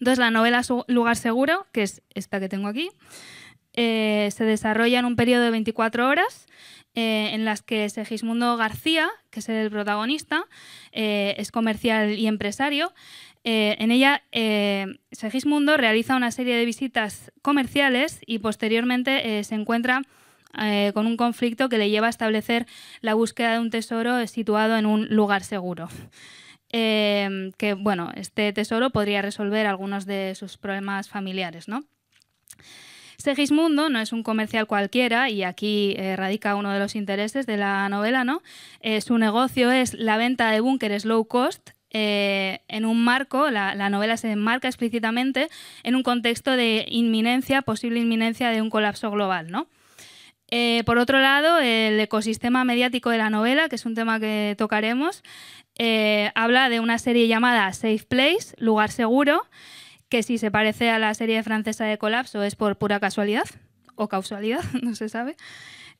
Entonces, la novela Lugar Seguro, que es esta que tengo aquí, eh, se desarrolla en un periodo de 24 horas eh, en las que Segismundo García, que es el protagonista, eh, es comercial y empresario. en ella, Segismundo realiza una serie de visitas comerciales y posteriormente se encuentra con un conflicto que le lleva a establecer la búsqueda de un tesoro situado en un lugar seguro. Em, que bueno, este tesoro podría resolver algunos de sus problemas familiares, ¿no? Segismundo este no es un comercial cualquiera y aquí radica uno de los intereses de la novela, ¿no? Eh, su negocio es la venta de búnkeres low cost. Eh, en un marco, la, la, novela se enmarca explícitamente en un contexto de inminencia, posible inminencia de un colapso global, ¿no? Eh, por otro lado, el ecosistema mediático de la novela, que es un tema que tocaremos, eh, habla de una serie llamada Safe Place, Lugar Seguro, que si se parece a la serie francesa de Colapso es por pura casualidad o causalidad, no se sabe.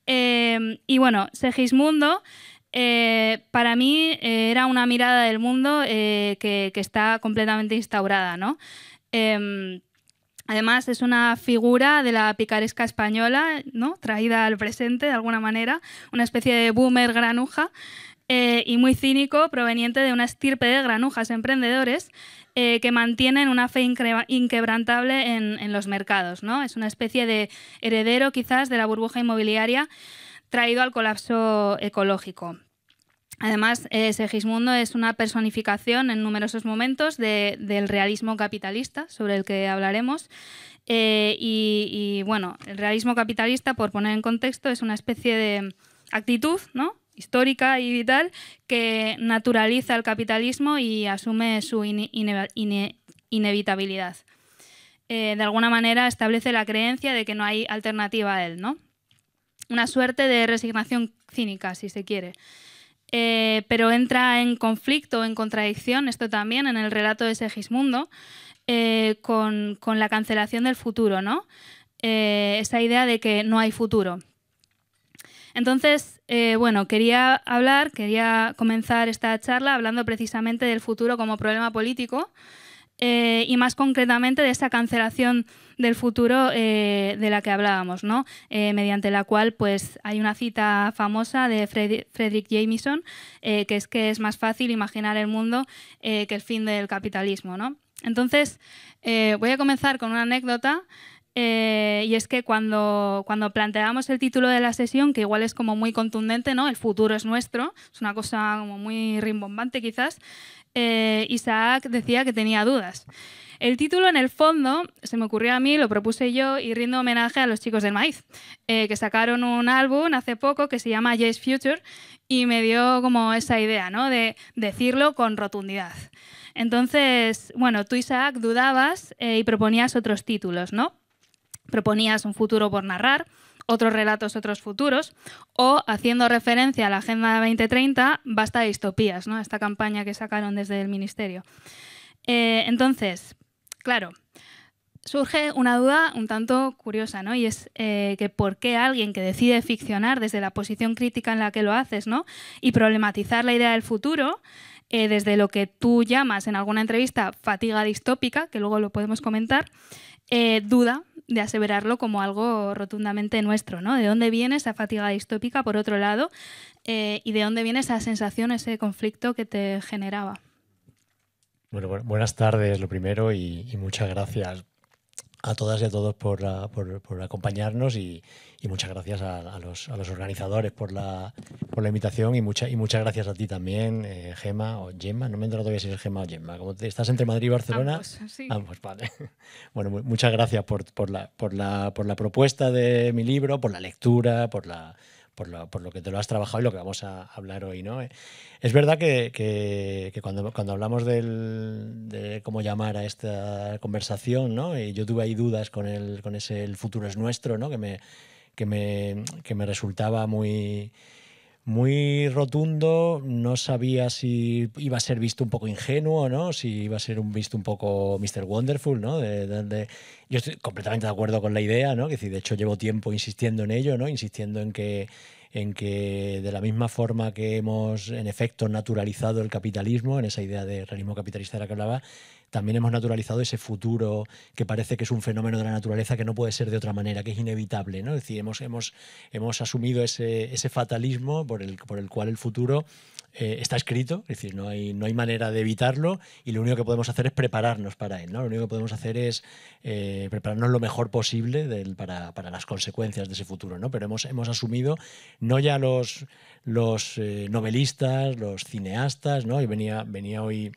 Em, y bueno, Segismundo eh, para mí eh, era una mirada del mundo que, está completamente instaurada, ¿no? Em, además, es una figura de la picaresca española, ¿no? traída al presente de alguna manera, una especie de boomer granuja, eh, y muy cínico proveniente de una estirpe de granujas emprendedores eh, que mantienen una fe inquebrantable en, los mercados. ¿no? Es una especie de heredero quizás de la burbuja inmobiliaria traído al colapso ecológico. Además, eh, Segismundo es una personificación en numerosos momentos del realismo capitalista, sobre el que hablaremos. Eh, y, y, bueno, el realismo capitalista, por poner en contexto, es una especie de actitud ¿no? histórica y vital que naturaliza el capitalismo y asume su inevitabilidad. Eh, de alguna manera establece la creencia de que no hay alternativa a él, ¿no? Una suerte de resignación cínica, si se quiere. Eh, pero entra en conflicto, en contradicción, esto también en el relato de Segismundo, eh, con, la cancelación del futuro, ¿no? esa idea de que no hay futuro, entonces, eh, bueno, quería hablar, quería comenzar esta charla hablando precisamente del futuro como problema político eh, y más concretamente de esa cancelación del futuro eh, de la que hablábamos, ¿no? mediante la cual pues, hay una cita famosa de Frederick Jameson, que es que es más fácil imaginar el mundo que el fin del capitalismo. ¿no? Entonces, voy a comenzar con una anécdota eh, y es que cuando, cuando planteábamos el título de la sesión, que igual es como muy contundente, ¿no? El futuro es nuestro, es una cosa como muy rimbombante quizás, eh, Isaac decía que tenía dudas. El título, en el fondo, se me ocurrió a mí, lo propuse yo y rindo homenaje a los chicos del maíz, eh, que sacaron un álbum hace poco que se llama Yes Future y me dio como esa idea, ¿no? De decirlo con rotundidad. Entonces, bueno, tú, Isaac, dudabas y proponías otros títulos, ¿no? proponías un futuro por narrar, otros relatos, otros futuros, o haciendo referencia a la Agenda 2030, basta de distopías, ¿no? esta campaña que sacaron desde el Ministerio. Eh, entonces, claro, surge una duda un tanto curiosa, ¿no? Y es eh, que por qué alguien que decide ficcionar desde la posición crítica en la que lo haces, ¿no? Y problematizar la idea del futuro, eh, desde lo que tú llamas en alguna entrevista fatiga distópica, que luego lo podemos comentar, eh, duda de aseverarlo como algo rotundamente nuestro, ¿no? ¿De dónde viene esa fatiga distópica, por otro lado, eh, y de dónde viene esa sensación, ese conflicto que te generaba? Bueno, buenas tardes, lo primero, y, muchas gracias a todas y a todos por, ah, por acompañarnos y, y muchas gracias a, los, organizadores por la, por la invitación y, y muchas gracias a ti también, eh, Gema o Gemma. No me entero todavía si es Gema o Gemma. Como estás entre Madrid y Barcelona. Ambos, sí. ambos ah, pues vale. Bueno, muchas gracias por, la, por, la, propuesta de mi libro, por la lectura, por la por lo, que te lo has trabajado y lo que vamos a hablar hoy. ¿no? Es verdad que, que, cuando, cuando, hablamos del, de cómo llamar a esta conversación, ¿no? y yo tuve ahí dudas con, el, con ese El futuro es nuestro, ¿no? que, me, que me, me resultaba muy, muy rotundo, no sabía si iba a ser visto un poco ingenuo, ¿no? Si iba a ser un visto un poco Mr. Wonderful, ¿no? De, de, Yo estoy completamente de acuerdo con la idea, ¿no? de hecho llevo tiempo insistiendo en ello, ¿no? Insistiendo en que en que de la misma forma que hemos en efecto naturalizado el capitalismo, en esa idea de realismo capitalista de la que hablaba, también hemos naturalizado ese futuro que parece que es un fenómeno de la naturaleza que no puede ser de otra manera, que es inevitable. ¿no? Es decir, hemos, hemos, asumido ese, fatalismo por el, por el cual el futuro eh, está escrito, es decir, no hay, no hay manera de evitarlo y lo único que podemos hacer es prepararnos para él. ¿no? Lo único que podemos hacer es eh, prepararnos lo mejor posible para, las consecuencias de ese futuro. ¿no? Pero hemos, hemos asumido, no ya los, los eh, novelistas, los cineastas, ¿no? y venía, venía hoy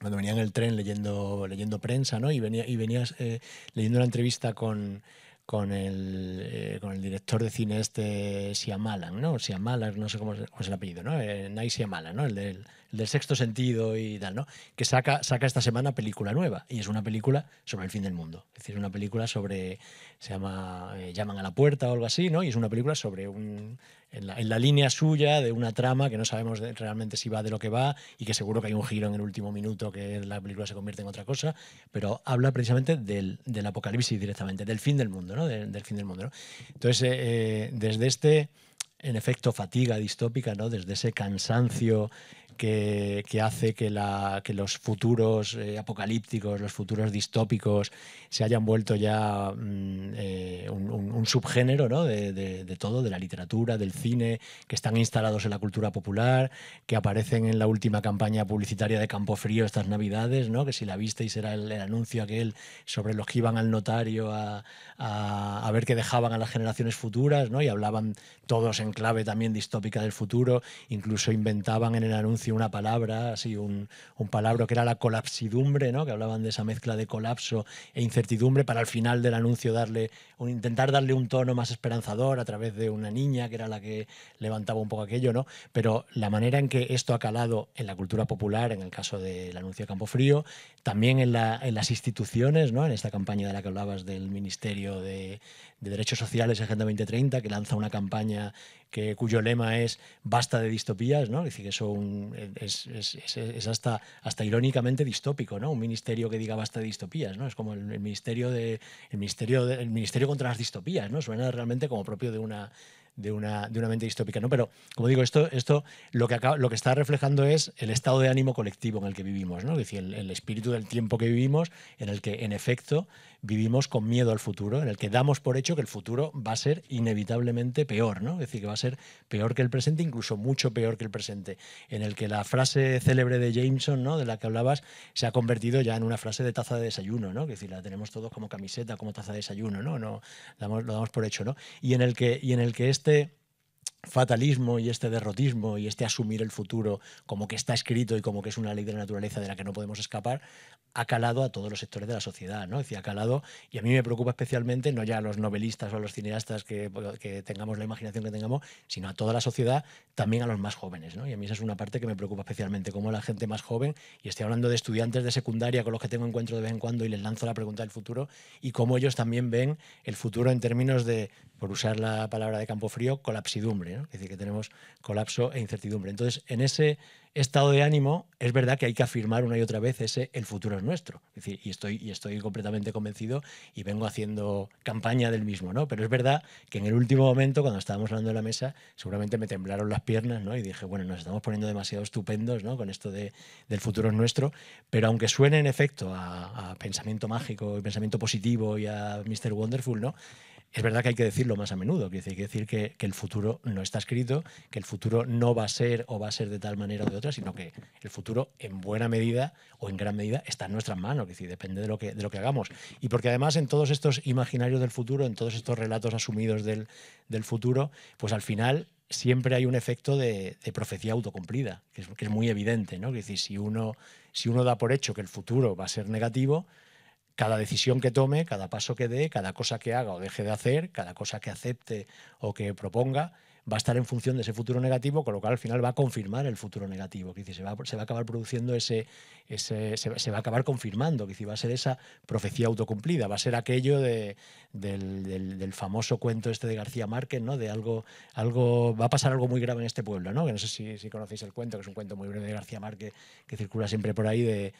cuando venía en el tren leyendo, leyendo prensa, ¿no? Y, venía, y venías eh, leyendo una entrevista con, con el, eh, con el director de cine este Siamalan, ¿no? Siamalan, no sé cómo es, cómo el apellido, ¿no? Eh, Nai Siamalan, ¿no? El del del sexto sentido y tal, ¿no? Que saca, saca esta semana película nueva y es una película sobre el fin del mundo. Es decir, una película sobre, se llama eh, Llaman a la puerta o algo así, ¿no? Y es una película sobre un, en la, línea suya de una trama que no sabemos realmente si va de lo que va y que seguro que hay un giro en el último minuto que la película se convierte en otra cosa, pero habla precisamente del, del apocalipsis directamente, del fin del mundo, ¿no? del fin del mundo, ¿no? Entonces, eh, eh, desde este, en efecto, fatiga distópica, ¿no? Desde ese cansancio que, hace que, la, que, los futuros eh, apocalípticos, los futuros distópicos, se hayan vuelto ya mm, eh, un, subgénero ¿no? de, todo, de la literatura, del cine, que están instalados en la cultura popular, que aparecen en la última campaña publicitaria de Campo Frío estas navidades, ¿no? que si la visteis era el, anuncio aquel sobre los que iban al notario a, a ver qué dejaban a las generaciones futuras, ¿no? y hablaban todos en clave también distópica del futuro, incluso inventaban en el anuncio una palabra, así un, palabra que era la colapsidumbre, ¿no? que hablaban de esa mezcla de colapso e incertidumbre para al final del anuncio darle un, intentar darle un tono más esperanzador a través de una niña que era la que levantaba un poco aquello, ¿no? Pero la manera en que esto ha calado en la cultura popular, en el caso del anuncio de Frío también en, las instituciones, ¿no? En esta campaña de la que hablabas del Ministerio de, de Derechos Sociales Agenda 2030, que lanza una campaña cuyo lema es basta de distopías, ¿no? Es decir, que es, hasta, irónicamente distópico, ¿no? Un ministerio que diga basta de distopías, ¿no? Es como el, ministerio ministerio contra las distopías, ¿no? Suena realmente como propio de una mente distópica. ¿no? Pero, como digo, esto, lo, que está reflejando es el estado de ánimo colectivo en el que vivimos, ¿no? es decir, el espíritu del tiempo que vivimos, en el que, en efecto, vivimos con miedo al futuro, en el que damos por hecho que el futuro va a ser inevitablemente peor, ¿no? Es decir, que va a ser peor que el presente, incluso mucho peor que el presente, en el que la frase célebre de Jameson, ¿no? De la que hablabas, se ha convertido ya en una frase de taza de desayuno, ¿no? es decir, la tenemos todos como camiseta, como taza de desayuno, ¿no? no lo damos por hecho, ¿no? Y en el que, y en el que este fatalismo y este derrotismo y este asumir el futuro como que está escrito y como que es una ley de la naturaleza de la que no podemos escapar, ha calado a todos los sectores de la sociedad, ¿no? Es calado, y a mí me preocupa especialmente, no ya a los novelistas o a los cineastas que, tengamos la imaginación que tengamos, sino a toda la sociedad, también a los más jóvenes, ¿no? Y a mí esa es una parte que me preocupa especialmente, cómo la gente más joven, y estoy hablando de estudiantes de secundaria con los que tengo encuentro de vez en cuando y les lanzo la pregunta del futuro, y cómo ellos también ven el futuro en términos de, por usar la palabra de campo frío, colapsidumbre, ¿no? Es decir, que tenemos colapso e incertidumbre. Entonces, en ese estado de ánimo, es verdad que hay que afirmar una y otra vez ese el futuro es nuestro. Es decir, y estoy, y estoy completamente convencido y vengo haciendo campaña del mismo, ¿no? Pero es verdad que en el último momento, cuando estábamos hablando de la mesa, seguramente me temblaron las piernas, ¿no? Y dije, bueno, nos estamos poniendo demasiado estupendos, ¿no? Con esto de, del futuro es nuestro. Pero aunque suene en efecto a, a pensamiento mágico y pensamiento positivo y a Mr. Wonderful, ¿no? es verdad que hay que decirlo más a menudo, que hay que decir que, el futuro no está escrito, que el futuro no va a ser o va a ser de tal manera o de otra, sino que el futuro en buena medida o en gran medida está en nuestras manos, que depende de lo que, de lo que hagamos. Y porque además en todos estos imaginarios del futuro, en todos estos relatos asumidos del, futuro, pues al final siempre hay un efecto de, profecía autocumplida, que es, que es, muy evidente, ¿no? Que decir, si uno, si uno da por hecho que el futuro va a ser negativo, cada decisión que tome, cada paso que dé, cada cosa que haga o deje de hacer, cada cosa que acepte o que proponga, va a estar en función de ese futuro negativo, con lo cual al final va a confirmar el futuro negativo. Que se va, se va a acabar produciendo ese, se, va a acabar confirmando, que va a ser esa profecía autocumplida, va a ser aquello de, del, famoso cuento este de García Márquez, ¿no? De algo, algo, va a pasar algo muy grave en este pueblo, ¿no? Que no sé si, conocéis el cuento, que es un cuento muy breve de García Márquez que circula siempre por ahí de,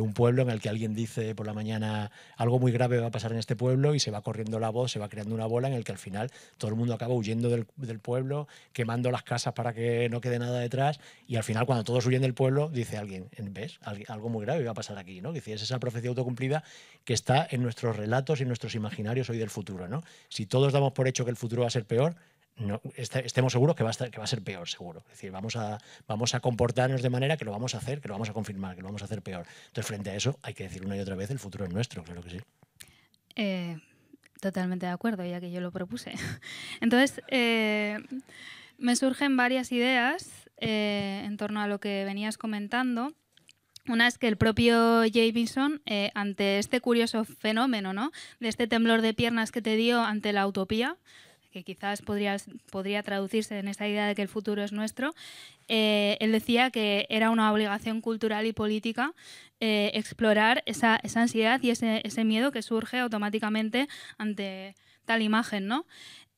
un pueblo en el que alguien dice por la mañana algo muy grave va a pasar en este pueblo y se va corriendo la voz, se va creando una bola en el que al final todo el mundo acaba huyendo del, del pueblo quemando las casas para que no quede nada detrás. Y al final, cuando todos huyen del pueblo, dice alguien, ¿ves? Algo muy grave va a pasar aquí, ¿no? es esa profecía autocumplida que está en nuestros relatos y en nuestros imaginarios hoy del futuro, ¿no? Si todos damos por hecho que el futuro va a ser peor, no, este, estemos seguros que va, a que va a ser peor, seguro. Es decir, vamos a, vamos a comportarnos de manera que lo vamos a hacer, que lo vamos a confirmar, que lo vamos a hacer peor. Entonces, frente a eso, hay que decir una y otra vez, el futuro es nuestro, claro que sí. Eh, totalmente de acuerdo, ya que yo lo propuse. Entonces, eh, me surgen varias ideas eh, en torno a lo que venías comentando. Una es que el propio Javison, eh, ante este curioso fenómeno, ¿no? De este temblor de piernas que te dio ante la utopía, que quizás podría, podría traducirse en esa idea de que el futuro es nuestro, eh, él decía que era una obligación cultural y política eh, explorar esa, ansiedad y ese, miedo que surge automáticamente ante tal imagen,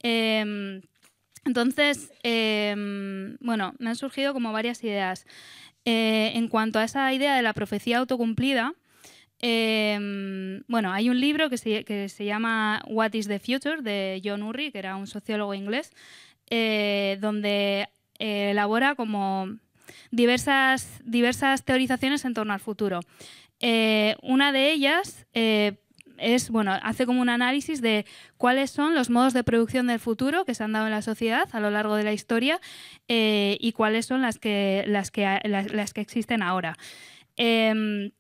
em, entonces, em, bueno, me han surgido como varias ideas. Eh, en cuanto a esa idea de la profecía autocumplida, Em, bueno, hay un libro que se, llama What is the Future de John Urry, que era un sociólogo inglés, eh, donde eh, elabora como diversas, diversas teorizaciones en torno al futuro. Eh, una de ellas es, bueno, hace como un análisis de cuáles son los modos de producción del futuro que se han dado en la sociedad a lo largo de la historia y cuáles son las que, las que, las, que existen ahora. Em,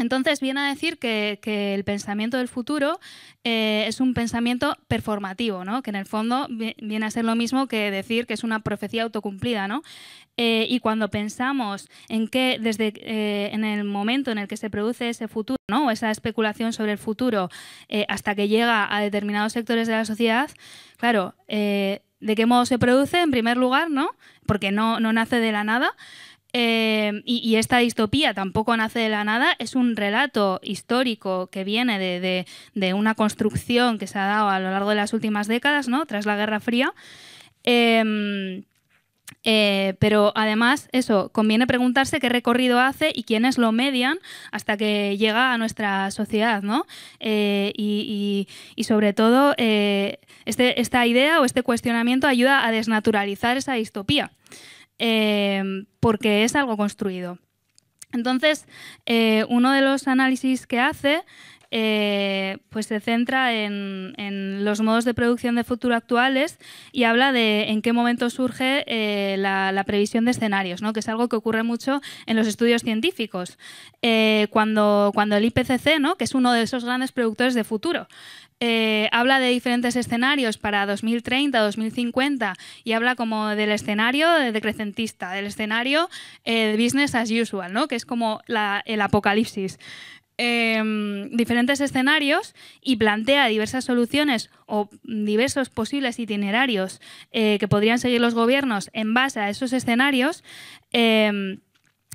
entonces viene a decir que, el pensamiento del futuro eh, es un pensamiento performativo, ¿no? que en el fondo viene a ser lo mismo que decir que es una profecía autocumplida. ¿no? Eh, y cuando pensamos en que desde eh, en el momento en el que se produce ese futuro, ¿no? esa especulación sobre el futuro, hasta que llega a determinados sectores de la sociedad, claro, ¿de qué modo se produce? En primer lugar, ¿no? porque no, no nace de la nada. Em, y, esta distopía tampoco nace de la nada, es un relato histórico que viene de, de, una construcción que se ha dado a lo largo de las últimas décadas, ¿no? tras la Guerra Fría. Em, eh, pero además, eso, conviene preguntarse qué recorrido hace y quiénes lo median hasta que llega a nuestra sociedad, ¿no? Eh, y, sobre todo, eh, este, esta idea o este cuestionamiento ayuda a desnaturalizar esa distopía. Em, porque es algo construido. Entonces, eh, uno de los análisis que hace eh, pues se centra en, los modos de producción de futuro actuales y habla de en qué momento surge eh, la, previsión de escenarios, que es algo que ocurre mucho en los estudios científicos. cuando, cuando el IPCC, ¿no? que es uno de esos grandes productores de futuro, eh, habla de diferentes escenarios para 2030, 2050 y habla como del escenario decrecentista, del escenario eh, business as usual, que es como el apocalipsis. Em, diferentes escenarios y plantea diversas soluciones o diversos posibles itinerarios eh, que podrían seguir los gobiernos en base a esos escenarios. Em,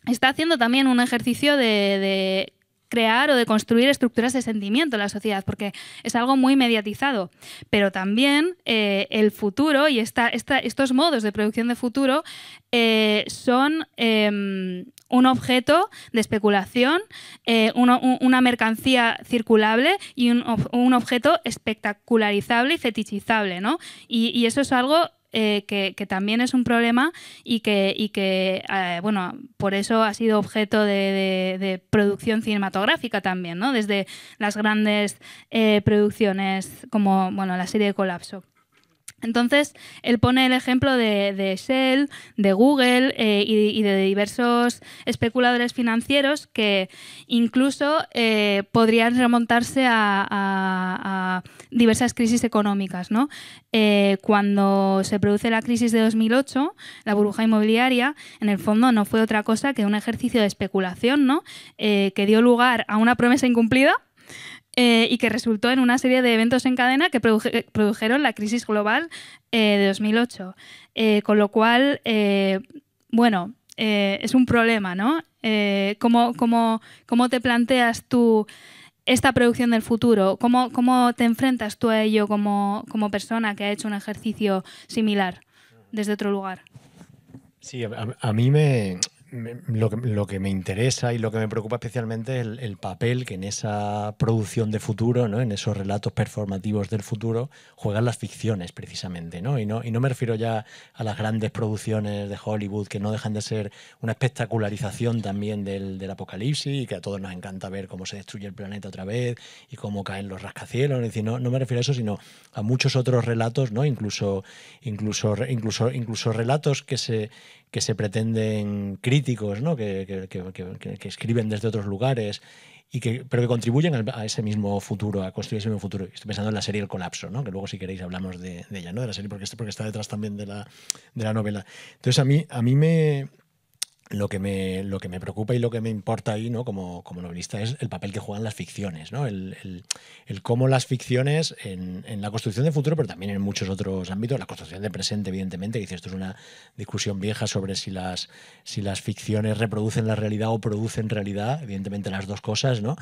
está haciendo también un ejercicio de crear o de construir estructuras de sentimiento en la sociedad, porque es algo muy mediatizado. Pero también eh, el futuro y esta, estos modos de producción de futuro eh, son em, un objeto de especulación, eh, una mercancía circulable y un, objeto espectacularizable y fetichizable. ¿no? y eso es algo eh, que, también es un problema y que, que eh, bueno, por eso ha sido objeto de, producción cinematográfica también, ¿no? Desde las grandes eh, producciones como, bueno, la serie de Colapso. Entonces, él pone el ejemplo de, Shell, de Google eh, y, de diversos especuladores financieros que incluso eh, podrían remontarse a, diversas crisis económicas. ¿no? Eh, cuando se produce la crisis de 2008, la burbuja inmobiliaria, en el fondo no fue otra cosa que un ejercicio de especulación que dio lugar a una promesa incumplida eh, y que resultó en una serie de eventos en cadena que eh, produjeron la crisis global eh, de 2008. con lo cual, bueno, es un problema, ¿no? ¿cómo, te planteas tú esta producción del futuro? ¿Cómo, cómo te enfrentas tú a ello como, persona que ha hecho un ejercicio similar desde otro lugar? Sí, a, mí me, lo, que, lo, que, me interesa y lo que me preocupa especialmente es el, papel que en esa producción de futuro, ¿no? en esos relatos performativos del futuro, juegan las ficciones precisamente. ¿no? Y, no, y no me refiero ya a las grandes producciones de Hollywood que no dejan de ser una espectacularización también del, apocalipsis y que a todos nos encanta ver cómo se destruye el planeta otra vez y cómo caen los rascacielos. no, me refiero a eso, sino a muchos otros relatos, ¿no? incluso, incluso, incluso, incluso relatos que se que se pretenden críticos, ¿no? que, que, escriben desde otros lugares, y que, pero que contribuyen a ese mismo futuro, a construir ese mismo futuro. Estoy pensando en la serie El Colapso, que luego si queréis hablamos de, ella, ¿no? de la serie, porque, porque está detrás también de la, de la novela. Entonces a mí, a mí me, lo que, me, preocupa y lo que me importa ahí, ¿no? Como, como novelista, es el papel que juegan las ficciones, ¿no? El, el, cómo las ficciones en, en, la construcción del futuro, pero también en muchos otros ámbitos, la construcción del presente, evidentemente, que esto es una discusión vieja sobre si las, si las ficciones reproducen la realidad o producen realidad, evidentemente las dos cosas, ¿no?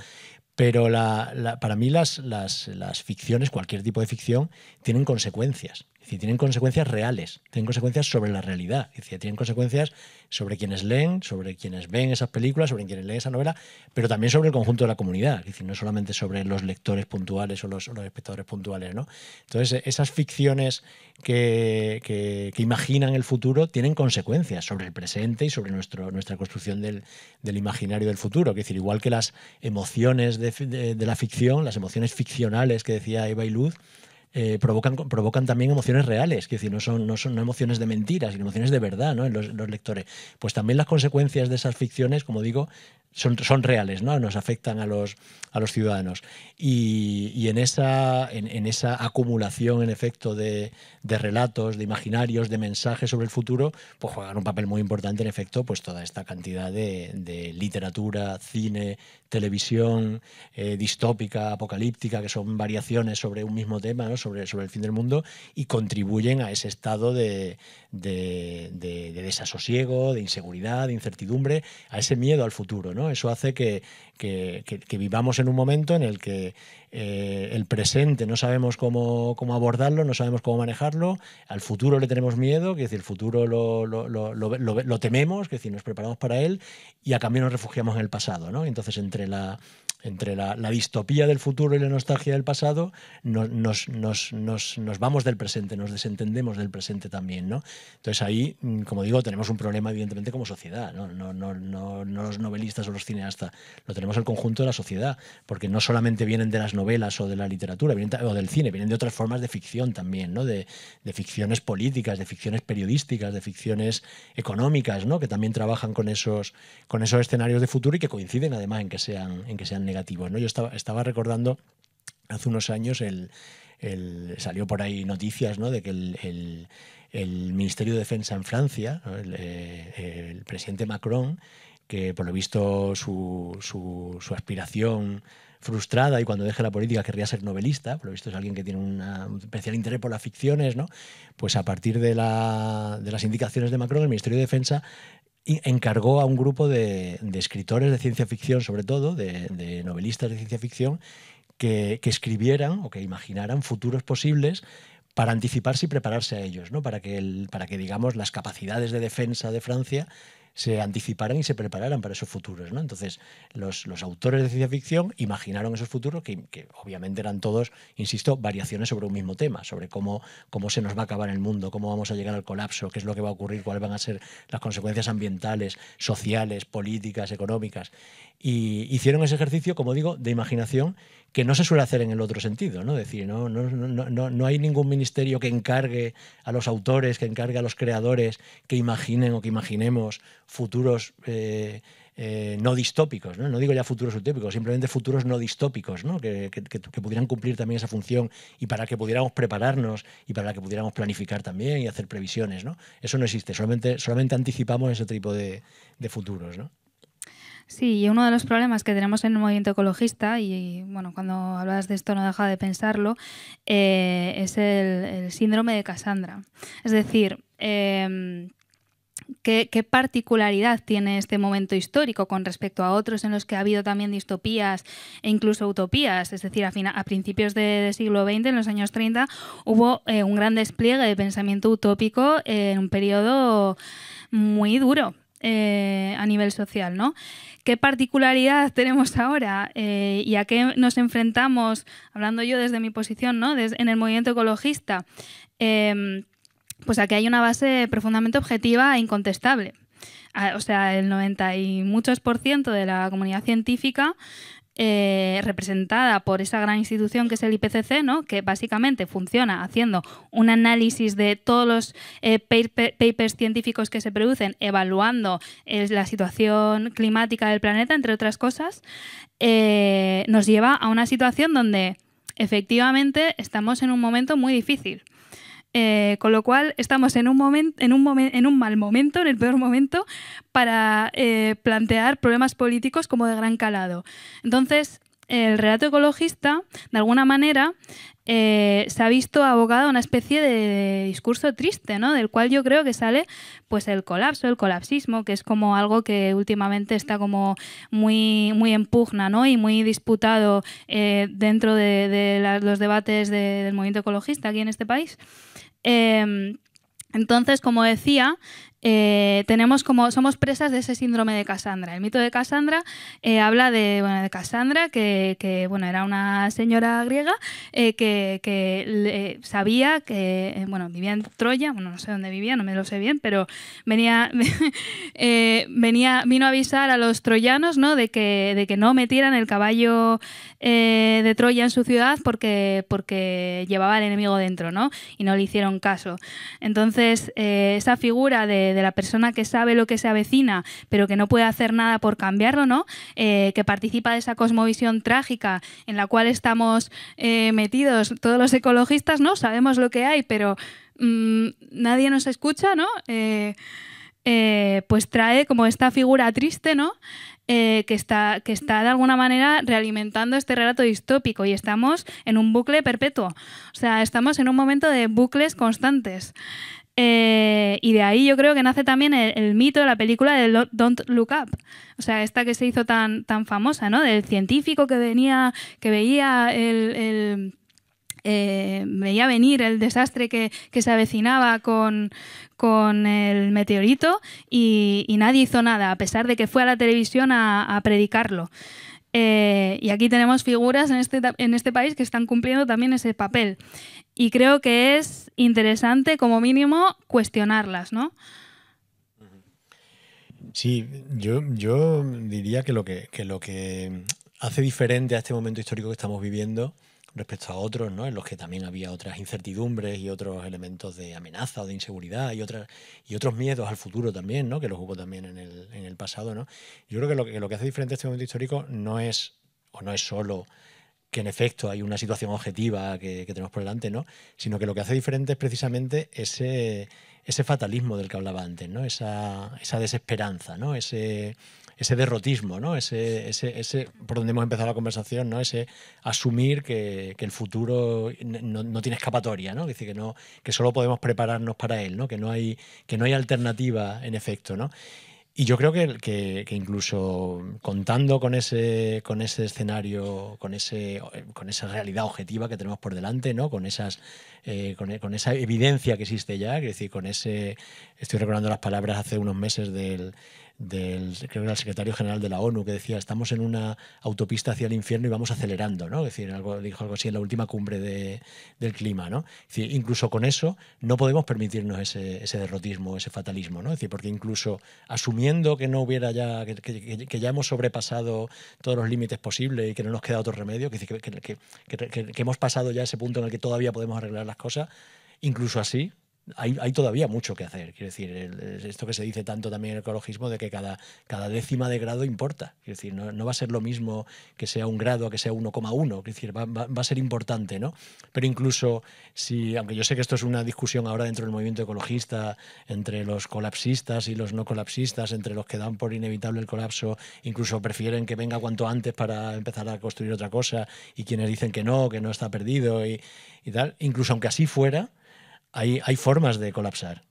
Pero la, para mí las, las, las ficciones, cualquier tipo de ficción, tienen consecuencias tienen consecuencias reales, tienen consecuencias sobre la realidad, es decir, tienen consecuencias sobre quienes leen, sobre quienes ven esas películas, sobre quienes leen esa novela, pero también sobre el conjunto de la comunidad, es no solamente sobre los lectores puntuales o los, espectadores puntuales. ¿no? Entonces, e, esas ficciones que, que, imaginan el futuro tienen consecuencias sobre el presente y sobre nuestro, nuestra construcción del, imaginario del futuro. Es decir, igual que las emociones de, de la ficción, las emociones ficcionales que decía Eva y Luz, eh, provocan, provocan también emociones reales, que decir, no son, no son emociones de mentiras, sino emociones de verdad ¿no? en los, lectores. Pues también las consecuencias de esas ficciones, como digo, son, son reales, ¿no? nos afectan a los, a los ciudadanos. Y, en, esa, en, esa acumulación, en efecto, de, relatos, de imaginarios, de mensajes sobre el futuro, pues juegan un papel muy importante, en efecto, pues toda esta cantidad de, literatura, cine, televisión, eh, distópica, apocalíptica, que son variaciones sobre un mismo tema, ¿no? sobre, el fin del mundo y contribuyen a ese estado de, desasosiego, de inseguridad, de incertidumbre, a ese miedo al futuro. ¿no? Eso hace que, vivamos en un momento en el que eh, el presente no sabemos cómo, abordarlo, no sabemos cómo manejarlo, al futuro le tenemos miedo, que decir, el futuro lo, tememos, que decir, nos preparamos para él y a cambio nos refugiamos en el pasado. Entonces, entre la entre la, distopía del futuro y la nostalgia del pasado, nos, vamos del presente, nos desentendemos del presente también, ¿no? Entonces ahí, mm, como digo, tenemos un problema evidentemente como sociedad, ¿no? los novelistas o los cineastas, lo tenemos el conjunto de la sociedad, porque no solamente vienen de las novelas o de la literatura o del cine, vienen de otras formas de ficción también, ¿no? De, ficciones políticas, de ficciones periodísticas, de ficciones económicas, Que también trabajan con esos, con esos escenarios de futuro y que coinciden además en que sean, en que sean yo estaba, recordando hace unos años salió por ahí noticias de que el, Ministerio de Defensa en Francia, eh, el, presidente Macron, que por lo visto su, aspiración frustrada y cuando deje la política querría ser novelista, por lo visto es alguien que tiene un especial interés por las ficciones, ¿no? pues a partir de, de las indicaciones de Macron, el Ministerio de Defensa encargó a un grupo de, escritores de ciencia ficción, sobre todo, de, novelistas de ciencia ficción, que, escribieran o que imaginaran futuros posibles para anticiparse y prepararse a ellos, ¿no? para, que para que, digamos, las capacidades de defensa de Francia se anticiparan y se prepararan para esos futuros. ¿no? Entonces, los, autores de ciencia ficción imaginaron esos futuros que, obviamente eran todos, insisto, variaciones sobre un mismo tema, sobre cómo, cómo se nos va a acabar el mundo, cómo vamos a llegar al colapso, qué es lo que va a ocurrir, cuáles van a ser las consecuencias ambientales, sociales, políticas, económicas. Y hicieron ese ejercicio, como digo, de imaginación que no se suele hacer en el otro sentido, ¿no? decir, no, no, no, no, hay ningún ministerio que encargue a los autores, que encargue a los creadores que imaginen o que imaginemos futuros eh, eh, no distópicos, ¿no? ¿no? digo ya futuros utópicos, simplemente futuros no distópicos, ¿no? Que, pudieran cumplir también esa función y para que pudiéramos prepararnos y para que pudiéramos planificar también y hacer previsiones. ¿no? Eso no existe, solamente, solamente anticipamos ese tipo de, de futuros. ¿no? Sí, y uno de los problemas que tenemos en el movimiento ecologista, y bueno, cuando hablas de esto no deja de pensarlo, eh, es el, síndrome de Cassandra. Es decir, em, ¿Qué, particularidad tiene este momento histórico con respecto a otros en los que ha habido también distopías e incluso utopías? Es decir, a, a principios del siglo XX, en los años 30, hubo eh, un gran despliegue de pensamiento utópico en un periodo muy duro eh, a nivel social, ¿no? ¿Qué particularidad tenemos ahora eh, y a qué nos enfrentamos, hablando yo desde mi posición, ¿no? en el movimiento ecologista? Em, pues aquí hay una base profundamente objetiva e incontestable ah, o sea, el 90 y muchos por ciento de la comunidad científica eh, representada por esa gran institución que es el IPCC, ¿no? que básicamente funciona haciendo un análisis de todos los eh, papers científicos que se producen, evaluando eh, la situación climática del planeta, entre otras cosas, nos lleva a una situación donde efectivamente estamos en un momento muy difícil. Eh, con lo cual estamos en un, en, un mal momento, en el peor momento, para eh, plantear problemas políticos como de gran calado. Entonces, el relato ecologista, de alguna manera, eh, se ha visto abogado a una especie de discurso triste, ¿no? Del cual yo creo que sale pues el colapso, el colapsismo, que es como algo que últimamente está como muy, muy en pugna, ¿no? Y muy disputado dentro de, los debates del movimiento ecologista aquí en este país. Em, entonces, como decía, eh, tenemos como somos presas de ese síndrome de Cassandra. El mito de Cassandra eh, habla de, de Cassandra, que, bueno, era una señora griega eh, que, sabía que bueno, vivía en Troya, bueno, no sé dónde vivía, no me lo sé bien, pero venía, venía vino a avisar a los troyanos ¿no? de, que, de que no metieran el caballo eh, de Troya en su ciudad porque, porque llevaba al enemigo dentro, ¿no? Y no le hicieron caso. Entonces, eh, esa figura de, la persona que sabe lo que se avecina, pero que no puede hacer nada por cambiarlo, ¿no? Eh, que participa de esa cosmovisión trágica en la cual estamos metidos todos los ecologistas, ¿no? Sabemos lo que hay, pero mm, nadie nos escucha, ¿no? pues trae como esta figura triste, ¿no? Eh, que, está, que está de alguna manera realimentando este relato distópico y estamos en un bucle perpetuo. O sea, estamos en un momento de bucles constantes. Eh, y de ahí yo creo que nace también el, mito de la película de Don't Look Up. O sea, esta que se hizo tan, tan famosa, ¿no? Del científico que venía, que veía el, eh, veía venir el desastre que, que se avecinaba con, con el meteorito y, nadie hizo nada, a pesar de que fue a la televisión a, predicarlo. Eh, y aquí tenemos figuras en este, en este país que están cumpliendo también ese papel. Y creo que es interesante, como mínimo, cuestionarlas, ¿no? Sí, yo, yo diría que lo que, que lo que hace diferente a este momento histórico que estamos viviendo respecto a otros, ¿no? En los que también había otras incertidumbres y otros elementos de amenaza o de inseguridad y otras y otros miedos al futuro también, ¿no? Que los hubo también en el, pasado, ¿no? Yo creo que lo, que lo que hace diferente este momento histórico no es o no es solo que en efecto hay una situación objetiva que, tenemos por delante, ¿no? Sino que lo que hace diferente es precisamente ese, ese fatalismo del que hablaba antes, ¿no? Esa, esa desesperanza, ¿no? Ese, ese derrotismo, ¿no? Ese, ese, ese, por donde hemos empezado la conversación, ¿no? Ese asumir que, que el futuro no, no, tiene escapatoria, ¿no? Dice que no, que solo podemos prepararnos para él, ¿no? Que no hay, que no hay alternativa en efecto, ¿no? Y yo creo que, que, incluso contando con ese, con ese escenario, con, ese, con esa realidad objetiva que tenemos por delante, ¿no? con, esas, eh, con, con, esa evidencia que existe ya, es decir, con ese, estoy recordando las palabras hace unos meses del, del creo que era el secretario general de la ONU que decía estamos en una autopista hacia el infierno y vamos acelerando, ¿no? Es decir, algo, dijo algo así en la última cumbre de, del clima, ¿no? Es decir, incluso con eso no podemos permitirnos ese, ese, derrotismo, ese fatalismo, ¿no? Es decir, porque incluso asumiendo que no hubiera ya, que, ya hemos sobrepasado todos los límites posibles y que no nos queda otro remedio, que, que hemos pasado ya ese punto en el que todavía podemos arreglar las cosas, incluso así hay, todavía mucho que hacer. Quiero decir, esto que se dice tanto también en el ecologismo de que cada, décima de grado importa. Quiero decir, no, va a ser lo mismo que sea un grado a que sea 1,1. Quiero decir, va, va, a ser importante, ¿no? Pero incluso si, aunque yo sé que esto es una discusión ahora dentro del movimiento ecologista, entre los colapsistas y los no colapsistas, entre los que dan por inevitable el colapso, incluso prefieren que venga cuanto antes para empezar a construir otra cosa, y quienes dicen que no, que no está perdido y tal, incluso aunque así fuera, hay, hay formas de colapsar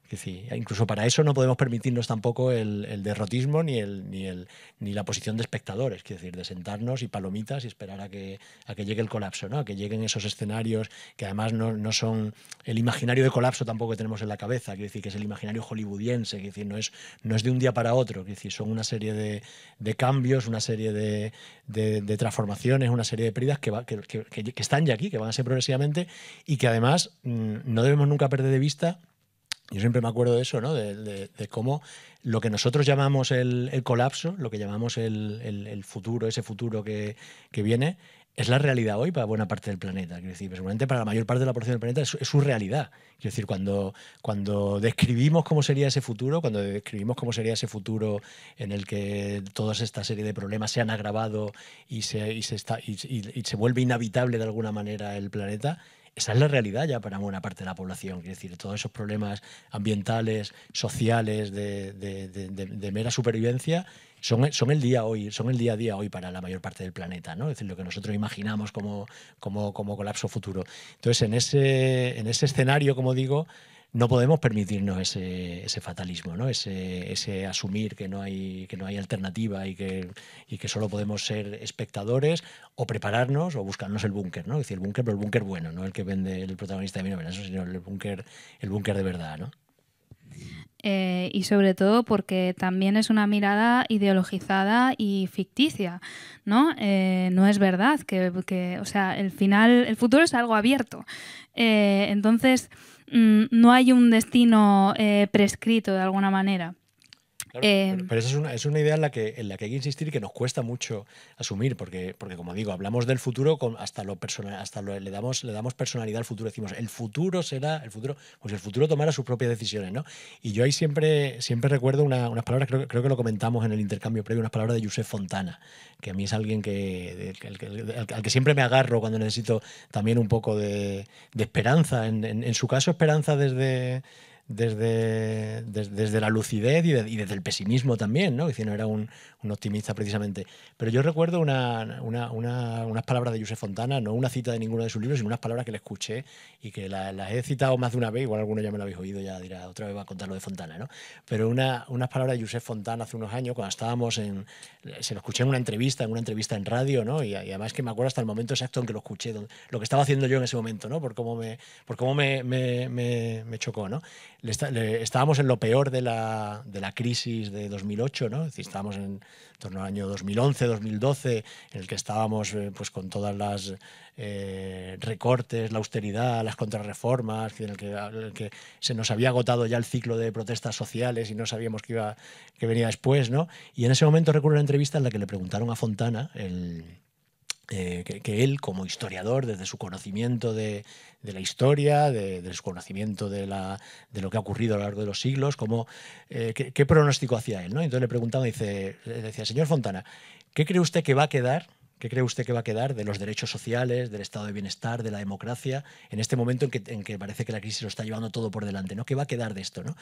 incluso para eso no podemos permitirnos tampoco el, derrotismo ni, ni, la posición de espectadores, es decir, de sentarnos y palomitas y esperar a que, que llegue el colapso, a que lleguen esos escenarios que además no, son el imaginario de colapso tampoco que tenemos en la cabeza, que decir, que es el imaginario hollywoodiense, que decir, no es, no es de un día para otro, que decir, son una serie de, cambios, una serie de, transformaciones, una serie de pérdidas que están ya aquí, que van a ser progresivamente y que además mm, no debemos nunca perder de vista yo siempre me acuerdo de eso, ¿no? De, cómo lo que nosotros llamamos el, colapso, lo que llamamos el, futuro, ese futuro que, viene, es la realidad hoy para buena parte del planeta. Quiero decir, seguramente para la mayor parte de la población del planeta es, su realidad. Quiero decir, cuando, cuando describimos cómo sería ese futuro, cuando describimos cómo sería ese futuro en el que toda esta serie de problemas se han agravado y se, y se, está, y se vuelve inhabitable de alguna manera el planeta, esa es la realidad ya para buena parte de la población. Es decir, todos esos problemas ambientales, sociales, de, mera supervivencia, son, son, el día hoy, son el día a día hoy para la mayor parte del planeta, ¿no? Es decir, lo que nosotros imaginamos como, como, como colapso futuro. Entonces, en ese, en ese escenario, como digo, no podemos permitirnos ese, ese fatalismo, ¿no? Ese, ese, asumir que no hay, que no hay alternativa y que, que solo podemos ser espectadores o prepararnos o buscarnos el búnker, ¿no? Es decir, el búnker, pero el búnker bueno, no el que vende el protagonista de mi novela, sino el búnker el búnker de verdad, ¿no? Eh, y sobre todo porque también es una mirada ideologizada y ficticia, ¿no? Eh, no es verdad que, o sea, el final, el futuro es algo abierto. Eh, entonces, Mm, no hay un destino eh, prescrito de alguna manera. Em, pero, esa es una, idea en la, que, en la que hay que insistir y que nos cuesta mucho asumir, porque, porque como digo, hablamos del futuro con, hasta lo hasta le, damos, le damos personalidad al futuro. Decimos, el futuro será, el futuro, pues el futuro tomará sus propias decisiones, ¿no? Y yo ahí siempre, siempre recuerdo unas palabras, creo, que lo comentamos en el intercambio previo, unas palabras de Josep Fontana, que a mí es alguien que, al, que, siempre me agarro cuando necesito también un poco de, esperanza. en su caso, esperanza desde desde, desde, la lucidez y, desde el pesimismo también, ¿no? era un, un optimista precisamente. Pero yo recuerdo una, unas palabras de José Fontana, no una cita de ninguno de sus libros, sino unas palabras que le escuché y que las, he citado más de una vez, igual alguno ya me lo habéis oído, ya dirá, otra vez va a contar lo de Fontana, ¿no? Pero unas palabras de Josef Fontana hace unos años, cuando estábamos en, se lo escuché en una entrevista, en una entrevista en radio, ¿no? Y, además que me acuerdo hasta el momento exacto en que lo escuché, lo que estaba haciendo yo en ese momento, ¿no? Por cómo me, por cómo me, me, me, chocó, ¿no? estábamos en lo peor de la, de la crisis de 2008, ¿no? Es decir, estábamos en en torno al año 2011, 2012, en el que estábamos eh, pues con todas las eh, recortes, la austeridad, las contrarreformas, en el, que, se nos había agotado ya el ciclo de protestas sociales y no sabíamos qué iba, venía después, ¿no? Y en ese momento recuerdo una entrevista en la que le preguntaron a Fontana, el eh, que, él, como historiador, desde su conocimiento de, la historia, de, su conocimiento de, lo que ha ocurrido a lo largo de los siglos, como, eh, qué, pronóstico hacía él. ¿no? Entonces le preguntaba, dice, le decía, señor Fontana, ¿qué cree usted que va a quedar ¿Qué cree usted que va a quedar de los derechos sociales, del estado de bienestar, de la democracia, en este momento en que, parece que la crisis lo está llevando todo por delante? ¿no? ¿Qué va a quedar de esto? ¿no?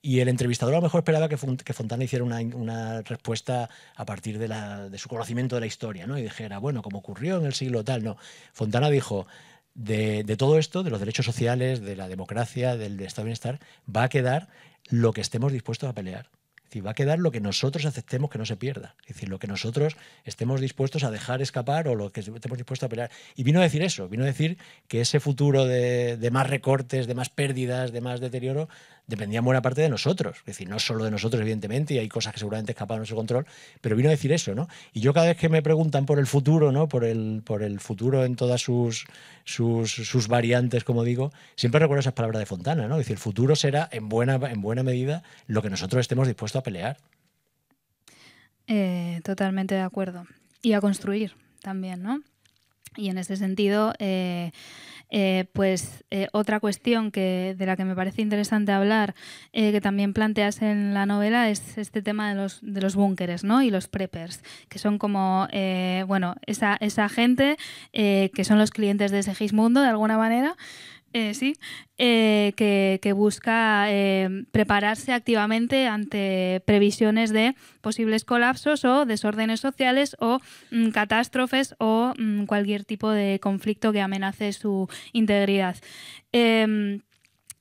Y el entrevistador a lo mejor esperaba que, Fontana hiciera una, respuesta a partir de, su conocimiento de la historia ¿no? y dijera, bueno, como ocurrió en el siglo tal. No, Fontana dijo, de, todo esto, de los derechos sociales, de la democracia, del estado de bienestar, va a quedar lo que estemos dispuestos a pelear va a quedar lo que nosotros aceptemos que no se pierda. Es decir, lo que nosotros estemos dispuestos a dejar escapar o lo que estemos dispuestos a pelear. Y vino a decir eso, vino a decir que ese futuro de más recortes, de más pérdidas, de más deterioro, dependía buena parte de nosotros. Es decir, no solo de nosotros, evidentemente, y hay cosas que seguramente escapan de nuestro control, pero vino a decir eso, ¿no? Y yo cada vez que me preguntan por el futuro, ¿no? Por el, por el futuro en todas sus, sus, variantes, como digo, siempre recuerdo esas palabras de Fontana, ¿no? Es decir, el futuro será en buena, en buena medida lo que nosotros estemos dispuestos a pelear. Eh, totalmente de acuerdo. Y a construir también, ¿no? Y en este sentido, eh, eh, pues eh, otra cuestión que, de la que me parece interesante hablar, eh, que también planteas en la novela, es este tema de los, de los búnkeres ¿no? y los preppers, que son como, bueno, esa, esa gente que son los clientes de ese Segismundo de alguna manera, eh, sí, eh, que, busca eh, prepararse activamente ante previsiones de posibles colapsos o desórdenes sociales o mm, catástrofes o mm, cualquier tipo de conflicto que amenace su integridad. Em,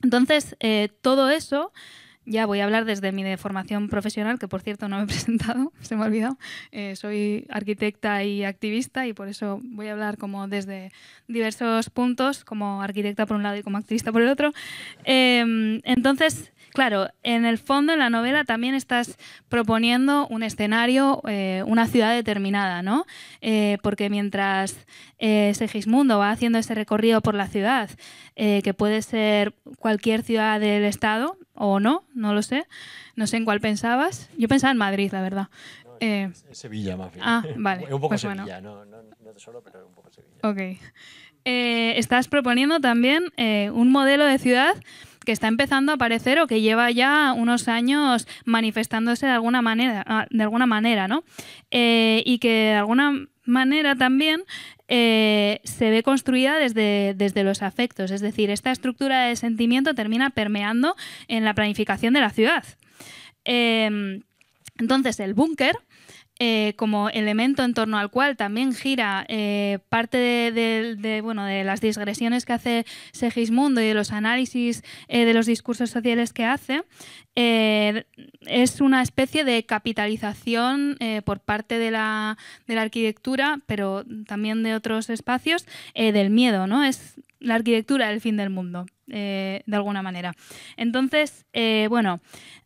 entonces, todo eso ya voy a hablar desde mi formación profesional, que por cierto no me he presentado, se me ha olvidado. Eh, soy arquitecta y activista y por eso voy a hablar como desde diversos puntos, como arquitecta por un lado y como activista por el otro. Em, entonces, Claro, en el fondo, en la novela también estás proponiendo un escenario, eh, una ciudad determinada, ¿no? Eh, porque mientras eh, Segismundo va haciendo ese recorrido por la ciudad, eh, que puede ser cualquier ciudad del estado o no, no lo sé, no sé en cuál pensabas. Yo pensaba en Madrid, la verdad. Sevilla, más bien. Ah, vale. un poco pues Sevilla, no, solo, pero un poco Sevilla. Ok. estás proponiendo también un modelo de ciudad que está empezando a aparecer o que lleva ya unos años manifestándose de alguna manera, ah, de alguna manera eh, y que de alguna manera también eh, se ve construida desde, desde los afectos, es decir, esta estructura de sentimiento termina permeando en la planificación de la ciudad. Em, entonces, el búnker eh, como elemento en torno al cual también gira eh, parte de, bueno, de las digresiones que hace Segismundo y de los análisis eh, de los discursos sociales que hace, es una especie de capitalización por parte de la, de la, arquitectura, pero también de otros espacios, del miedo, ¿no? Es la arquitectura del fin del mundo, de alguna manera. Entonces, bueno,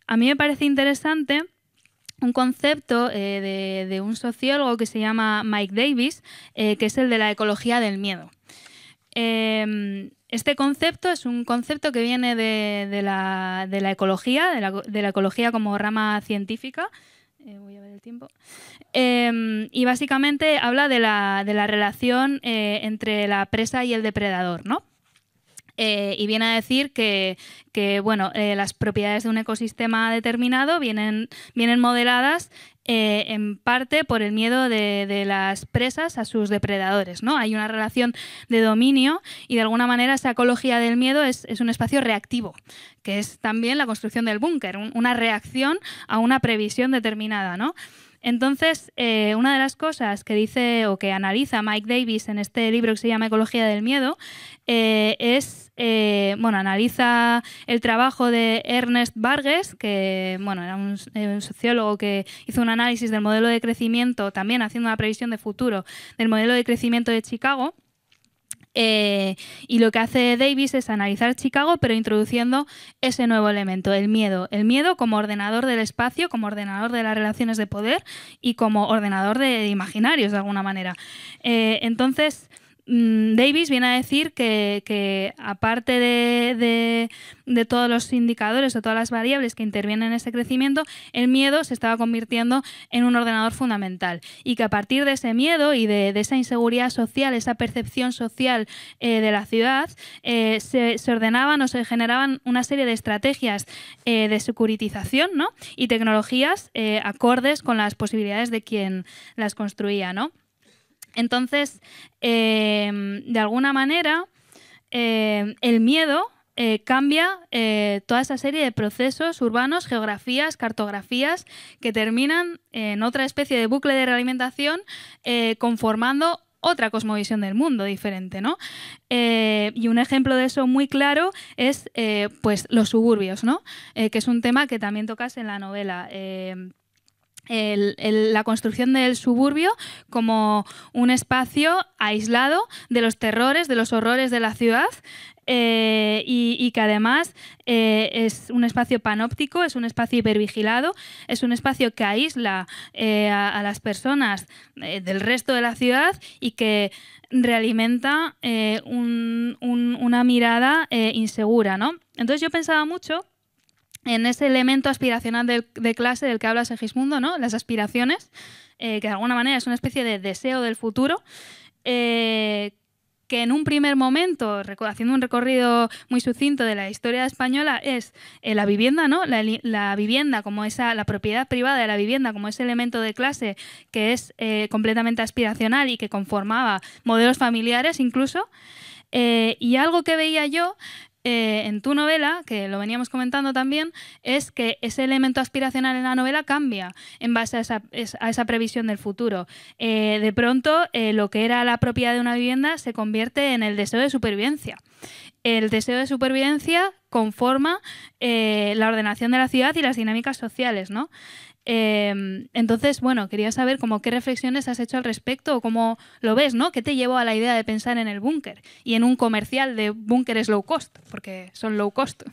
a mí me parece interesante un concepto eh, de, un sociólogo que se llama Mike Davis, eh, que es el de la ecología del miedo. Em, este concepto es un concepto que viene de, la, ecología, de la, ecología como rama científica. Eh, voy a ver el tiempo. Em, y básicamente habla de la, relación entre la presa y el depredador, ¿no? Eh, y viene a decir que, bueno, eh, las propiedades de un ecosistema determinado vienen, vienen modeladas eh, en parte por el miedo de, las presas a sus depredadores. ¿no? Hay una relación de dominio y de alguna manera esa ecología del miedo es, un espacio reactivo, que es también la construcción del búnker, una reacción a una previsión determinada. Entonces, una de las cosas que dice o que analiza Mike Davis en este libro que se llama Ecología del Miedo es eh, bueno, analiza el trabajo de Ernest Vargas, que bueno, era eh, un, sociólogo que hizo un análisis del modelo de crecimiento, también haciendo una previsión de futuro del modelo de crecimiento de Chicago. Eh, y lo que hace Davis es analizar Chicago, pero introduciendo ese nuevo elemento, el miedo. El miedo como ordenador del espacio, como ordenador de las relaciones de poder y como ordenador de imaginarios, de alguna manera. entonces, Mm, Davis viene a decir que, aparte de, todos los indicadores o todas las variables que intervienen en ese crecimiento, el miedo se estaba convirtiendo en un ordenador fundamental y que a partir de ese miedo y de, esa inseguridad social, esa percepción social eh, de la ciudad, eh, se, ordenaban o se generaban una serie de estrategias eh, de securitización ¿no? y tecnologías acordes con las posibilidades de quien las construía. ¿no? Entonces, em, de alguna manera, em, el miedo eh, cambia eh, toda esa serie de procesos urbanos, geografías, cartografías, que terminan en otra especie de bucle de realimentación eh, conformando otra cosmovisión del mundo diferente, y un ejemplo de eso muy claro es pues los suburbios, ¿no? que es un tema que también tocas en la novela. Em, la construcción del suburbio como un espacio aislado de los terrores, de los horrores de la ciudad. Eh, y, que además eh, es un espacio panóptico, es un espacio hipervigilado, es un espacio que aísla eh, a, las personas del resto de la ciudad y que realimenta una mirada insegura. ¿no? Entonces yo pensaba mucho en ese elemento aspiracional de, clase del que habla Segismundo, ¿no? las aspiraciones, eh, que de alguna manera es una especie de deseo del futuro, eh, que en un primer momento, haciendo un recorrido muy sucinto de la historia española, es eh, la vivienda, ¿no? La, vivienda como esa, la propiedad privada de la vivienda como ese elemento de clase que es completamente aspiracional y que conformaba modelos familiares incluso. y algo que veía yo eh, en tu novela, que lo veníamos comentando también, es que ese elemento aspiracional en la novela cambia en base a esa, previsión del futuro. Eh, de pronto, eh, lo que era la propiedad de una vivienda se convierte en el deseo de supervivencia. El deseo de supervivencia conforma la ordenación de la ciudad y las dinámicas sociales, ¿no? Em, entonces, bueno, quería saber como qué reflexiones has hecho al respecto o cómo lo ves, ¿no? ¿Qué te llevó a la idea de pensar en el búnker y en un comercial de búnkeres low cost? Porque son low cost.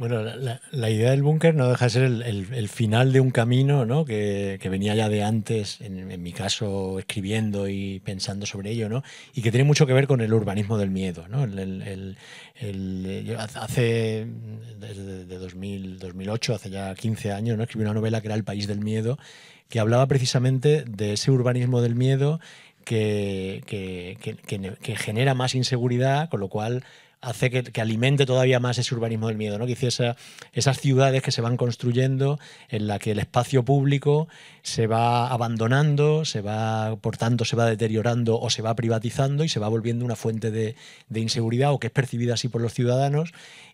Bueno, la, idea del búnker no deja de ser el, final de un camino ¿no? que, venía ya de antes, en, mi caso escribiendo y pensando sobre ello, ¿no? y que tiene mucho que ver con el urbanismo del miedo. ¿no? hace, desde de 2008, hace ya 15 años, ¿no? escribí una novela que era El País del Miedo, que hablaba precisamente de ese urbanismo del miedo que, genera más inseguridad, con lo cual hace que, alimente todavía más ese urbanismo del miedo, ¿no? Que esas ciudades que se van construyendo, en la que el espacio público se va abandonando, se va, por tanto, se va deteriorando o se va privatizando y se va volviendo una fuente de, de inseguridad o que es percibida así por los ciudadanos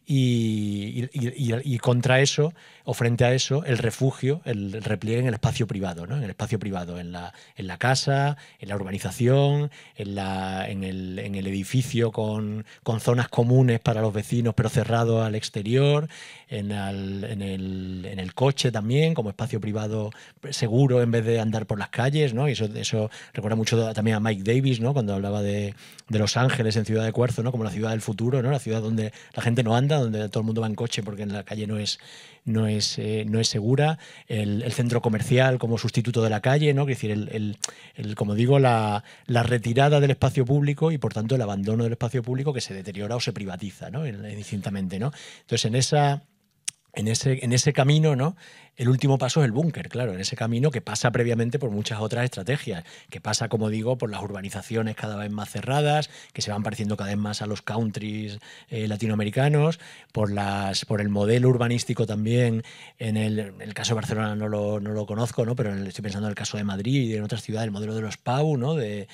y, contra eso, o frente a eso, el refugio, el, repliegue en el espacio privado, ¿no? en el espacio privado, en la, en la casa, en la urbanización, en, la, en, el, en el, edificio con, con, zonas comunes para los vecinos, pero cerrado al exterior, en el, el, en el, coche también, como espacio privado seguro en vez de andar por las calles. ¿no? Y eso, eso recuerda mucho también a Mike Davis, ¿no? cuando hablaba de, de Los Ángeles en Ciudad de Cuarzo, ¿no? como la ciudad del futuro, ¿no? la ciudad donde la gente no anda donde todo el mundo va en coche porque en la calle no es, no es, eh, no es segura, el, centro comercial como sustituto de la calle, ¿no? Es decir, el, como digo, la, retirada del espacio público y por tanto el abandono del espacio público que se deteriora o se privatiza, ¿no? ¿no? Entonces, en esa en ese, en ese camino, ¿no? El último paso es el búnker, claro, en ese camino que pasa previamente por muchas otras estrategias, que pasa, como digo, por las urbanizaciones cada vez más cerradas, que se van pareciendo cada vez más a los countries eh, latinoamericanos, por, las, por el modelo urbanístico también, en el, caso de Barcelona no lo, conozco, ¿no? pero estoy pensando en el caso de Madrid y en otras ciudades, el modelo de los PAU, ¿no? de,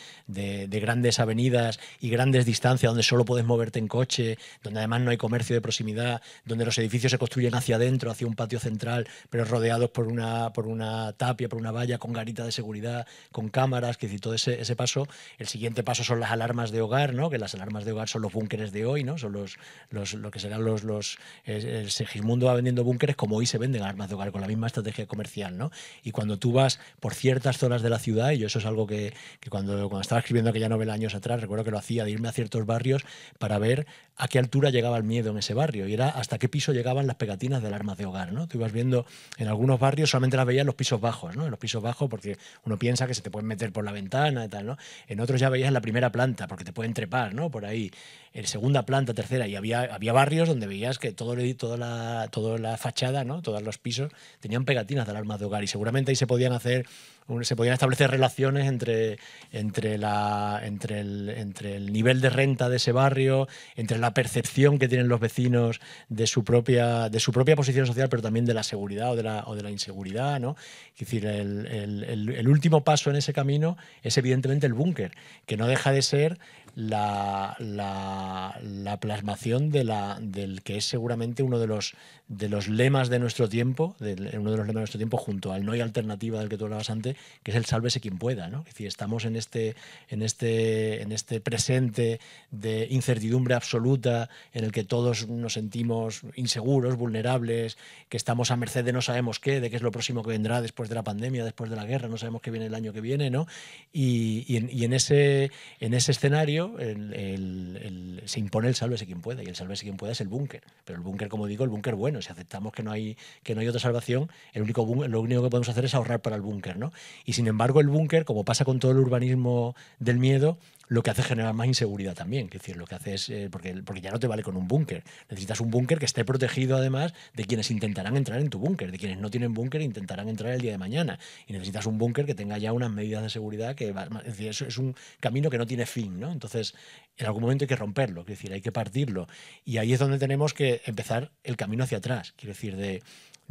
grandes avenidas y grandes distancias donde solo puedes moverte en coche, donde además no hay comercio de proximidad, donde los edificios se construyen hacia adentro, hacia un patio central, pero rodeados por una, por una tapia, por una valla, con garita de seguridad, con cámaras, que decir, todo ese, paso. El siguiente paso son las alarmas de hogar, ¿no? que las alarmas de hogar son los búnkeres de hoy, ¿no? son los, lo que serán los... los eh, el Segismundo va vendiendo búnkeres como hoy se venden armas de hogar, con la misma estrategia comercial. ¿no? Y cuando tú vas por ciertas zonas de la ciudad, y yo eso es algo que, cuando, cuando estaba escribiendo aquella novela años atrás, recuerdo que lo hacía, de irme a ciertos barrios para ver a qué altura llegaba el miedo en ese barrio y era hasta qué piso llegaban las pegatinas del arma de hogar. ¿no? Tú ibas viendo en algunos barrios solamente las veías en los pisos bajos, ¿no? en los pisos bajos porque uno piensa que se te pueden meter por la ventana y tal. ¿no? En otros ya veías en la primera planta porque te pueden trepar ¿no? por ahí en segunda planta, tercera, y había, había barrios donde veías que todo, toda, la, toda la fachada, ¿no? todos los pisos, tenían pegatinas de alarma de hogar y seguramente ahí se podían hacer se podían establecer relaciones entre, entre, la, entre, el, entre el nivel de renta de ese barrio, entre la percepción que tienen los vecinos de su propia, de su propia posición social, pero también de la seguridad o de la, inseguridad. ¿no? Es decir, el, último paso en ese camino es evidentemente el búnker, que no deja de ser la, la, la plasmación de la, del que es seguramente uno de los de los lemas de nuestro tiempo, uno de los lemas de nuestro tiempo, junto al no hay alternativa del que tú hablabas antes, que es el sálvese quien pueda. ¿no? Es decir, estamos en este, en, este, en este presente de incertidumbre absoluta en el que todos nos sentimos inseguros, vulnerables, que estamos a merced de no sabemos qué, de qué es lo próximo que vendrá después de la pandemia, después de la guerra, no sabemos qué viene el año que viene. ¿no? Y, en, ese, en ese escenario se impone el sálvese quien pueda, y el sálvese quien pueda es el búnker. Pero el búnker, como digo, el búnker bueno si aceptamos que no hay, que no hay otra salvación, el único, lo único que podemos hacer es ahorrar para el búnker. ¿no? Y sin embargo, el búnker, como pasa con todo el urbanismo del miedo, lo que hace generar más inseguridad también. Es decir, lo que hace es, eh, porque, porque ya no te vale con un búnker. Necesitas un búnker que esté protegido además de quienes intentarán entrar en tu búnker, de quienes no tienen búnker e intentarán entrar el día de mañana. Y necesitas un búnker que tenga ya unas medidas de seguridad que es, decir, eso es un camino que no tiene fin. ¿no? Entonces, en algún momento hay que romperlo, es decir, hay que partirlo. Y ahí es donde tenemos que empezar el camino hacia atrás. Quiero decir, de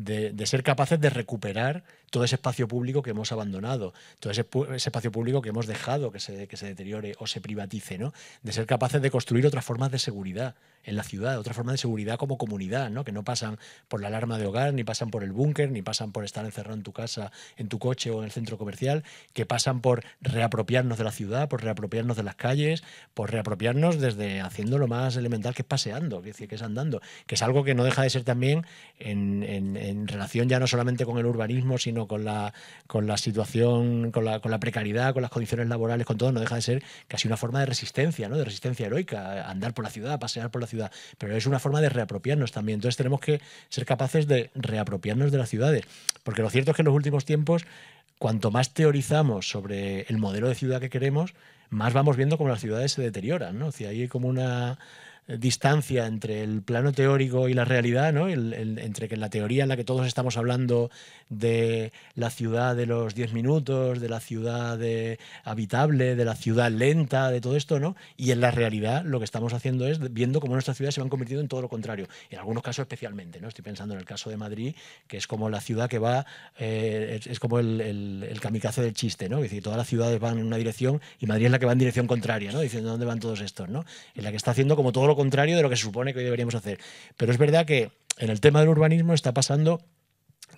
de, ser capaces de recuperar todo ese espacio público que hemos abandonado, todo ese, espacio público que hemos dejado que se, que se, deteriore o se privatice, ¿no? de ser capaces de construir otras formas de seguridad en la ciudad, otras formas de seguridad como comunidad, ¿no? que no pasan por la alarma de hogar, ni pasan por el búnker, ni pasan por estar encerrado en tu casa, en tu coche o en el centro comercial, que pasan por reapropiarnos de la ciudad, por reapropiarnos de las calles, por reapropiarnos desde haciendo lo más elemental que es paseando, que es, que es andando, que es algo que no deja de ser también en, en en relación ya no solamente con el urbanismo, sino con la, con la situación, con la, precariedad, con las condiciones laborales, con todo, no deja de ser casi una forma de resistencia, ¿no? de resistencia heroica, andar por la ciudad, pasear por la ciudad, pero es una forma de reapropiarnos también. Entonces tenemos que ser capaces de reapropiarnos de las ciudades, porque lo cierto es que en los últimos tiempos, cuanto más teorizamos sobre el modelo de ciudad que queremos, más vamos viendo cómo las ciudades se deterioran. ¿no? O hay como una distancia entre el plano teórico y la realidad, ¿no? entre que la teoría en la que todos estamos hablando de la ciudad de los 10 minutos, de la ciudad habitable, de la ciudad lenta, de todo esto, ¿no? y en la realidad lo que estamos haciendo es viendo cómo nuestras ciudades se van convirtiendo en todo lo contrario, en algunos casos especialmente. ¿no? Estoy pensando en el caso de Madrid, que es como la ciudad que va, eh, es, como el, el, kamikaze del chiste, ¿no? es decir, todas las ciudades van en una dirección y Madrid es la que va en dirección contraria, ¿no? diciendo dónde van todos estos, ¿no? en la que está haciendo como todo lo contrario de lo que se supone que hoy deberíamos hacer. Pero es verdad que en el tema del urbanismo está pasando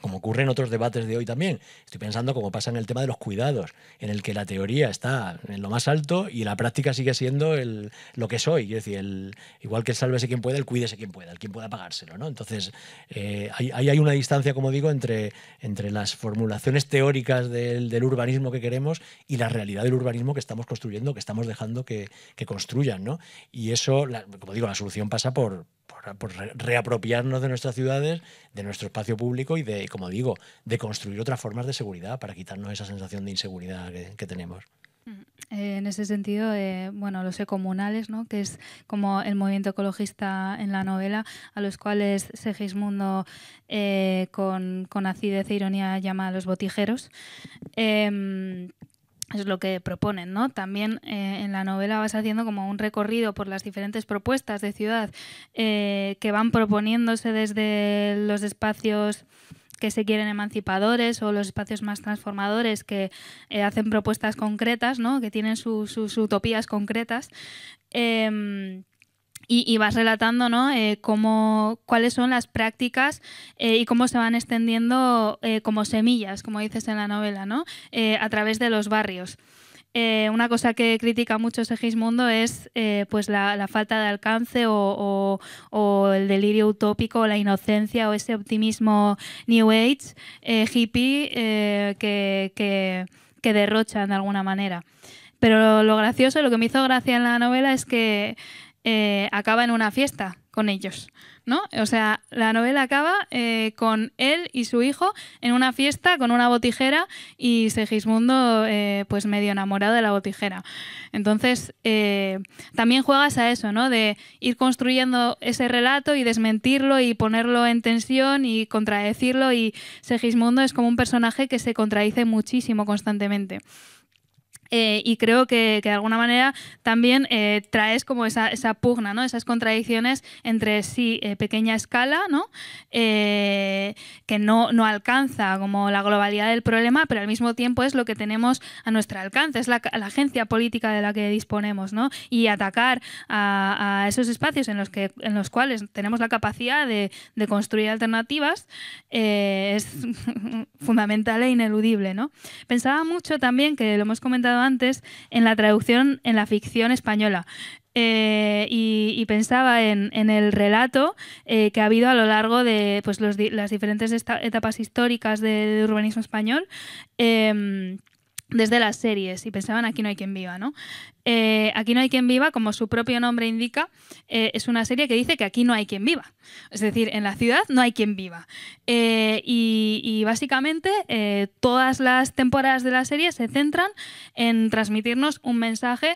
como ocurre en otros debates de hoy también. Estoy pensando como pasa en el tema de los cuidados, en el que la teoría está en lo más alto y la práctica sigue siendo el, lo que soy. Es decir, el, igual que el sálvese quien pueda, el cuídese quien pueda, el quien pueda pagárselo. ¿no? Entonces, eh, ahí hay, una distancia, como digo, entre, entre las formulaciones teóricas del, urbanismo que queremos y la realidad del urbanismo que estamos construyendo, que estamos dejando que, construyan. Y eso, como digo, la solución pasa por por, reapropiarnos de nuestras ciudades, de nuestro espacio público y de, como digo, de construir otras formas de seguridad para quitarnos esa sensación de inseguridad que, tenemos. Eh, en ese sentido, eh, bueno, los ecomunales, ¿no? que es como el movimiento ecologista en la novela, a los cuales Segismundo eh, con, con acidez e ironía llama a los botijeros. Em, es lo que proponen, ¿no? También eh, en la novela vas haciendo como un recorrido por las diferentes propuestas de ciudad eh, que van proponiéndose desde los espacios que se quieren emancipadores o los espacios más transformadores que eh, hacen propuestas concretas, ¿no? Que tienen sus utopías concretas. Em, y, vas relatando ¿no? Eh, cómo, cuáles son las prácticas eh, y cómo se van extendiendo eh, como semillas, como dices en la novela, ¿no? a través de los barrios. una cosa que critica mucho Segismundo es pues la, falta de alcance o, o, el delirio utópico, o la inocencia o ese optimismo New Age hippie que, que, que derrochan de alguna manera. Pero lo gracioso, lo que me hizo gracia en la novela es que eh, acaba en una fiesta con ellos, ¿no? O sea, la novela acaba eh, con él y su hijo en una fiesta con una botijera y Segismundo eh, pues medio enamorado de la botijera. Entonces, también juegas a eso, ¿no? De ir construyendo ese relato y desmentirlo y ponerlo en tensión y contradecirlo y Segismundo es como un personaje que se contradice muchísimo constantemente. Eh, y creo que, de alguna manera también eh, traes como esa, esa, pugna, ¿no? esas contradicciones entre sí, eh, pequeña escala, ¿no? que no, no alcanza como la globalidad del problema, pero al mismo tiempo es lo que tenemos a nuestro alcance, es la, agencia política de la que disponemos, ¿no? y atacar a, a, esos espacios en los, que, en los cuales tenemos la capacidad de, de construir alternativas es fundamental e ineludible. ¿no? Pensaba mucho también, que lo hemos comentado antes en la traducción en la ficción española. Eh, y, pensaba en, el relato eh, que ha habido a lo largo de pues, las diferentes etapas históricas de urbanismo español. Em, desde las series y pensaban Aquí no hay quien viva, ¿no? Eh, aquí no hay quien viva, como su propio nombre indica, eh, es una serie que dice que aquí no hay quien viva. Es decir, en la ciudad no hay quien viva. Eh, y, básicamente todas las temporadas de la serie se centran en transmitirnos un mensaje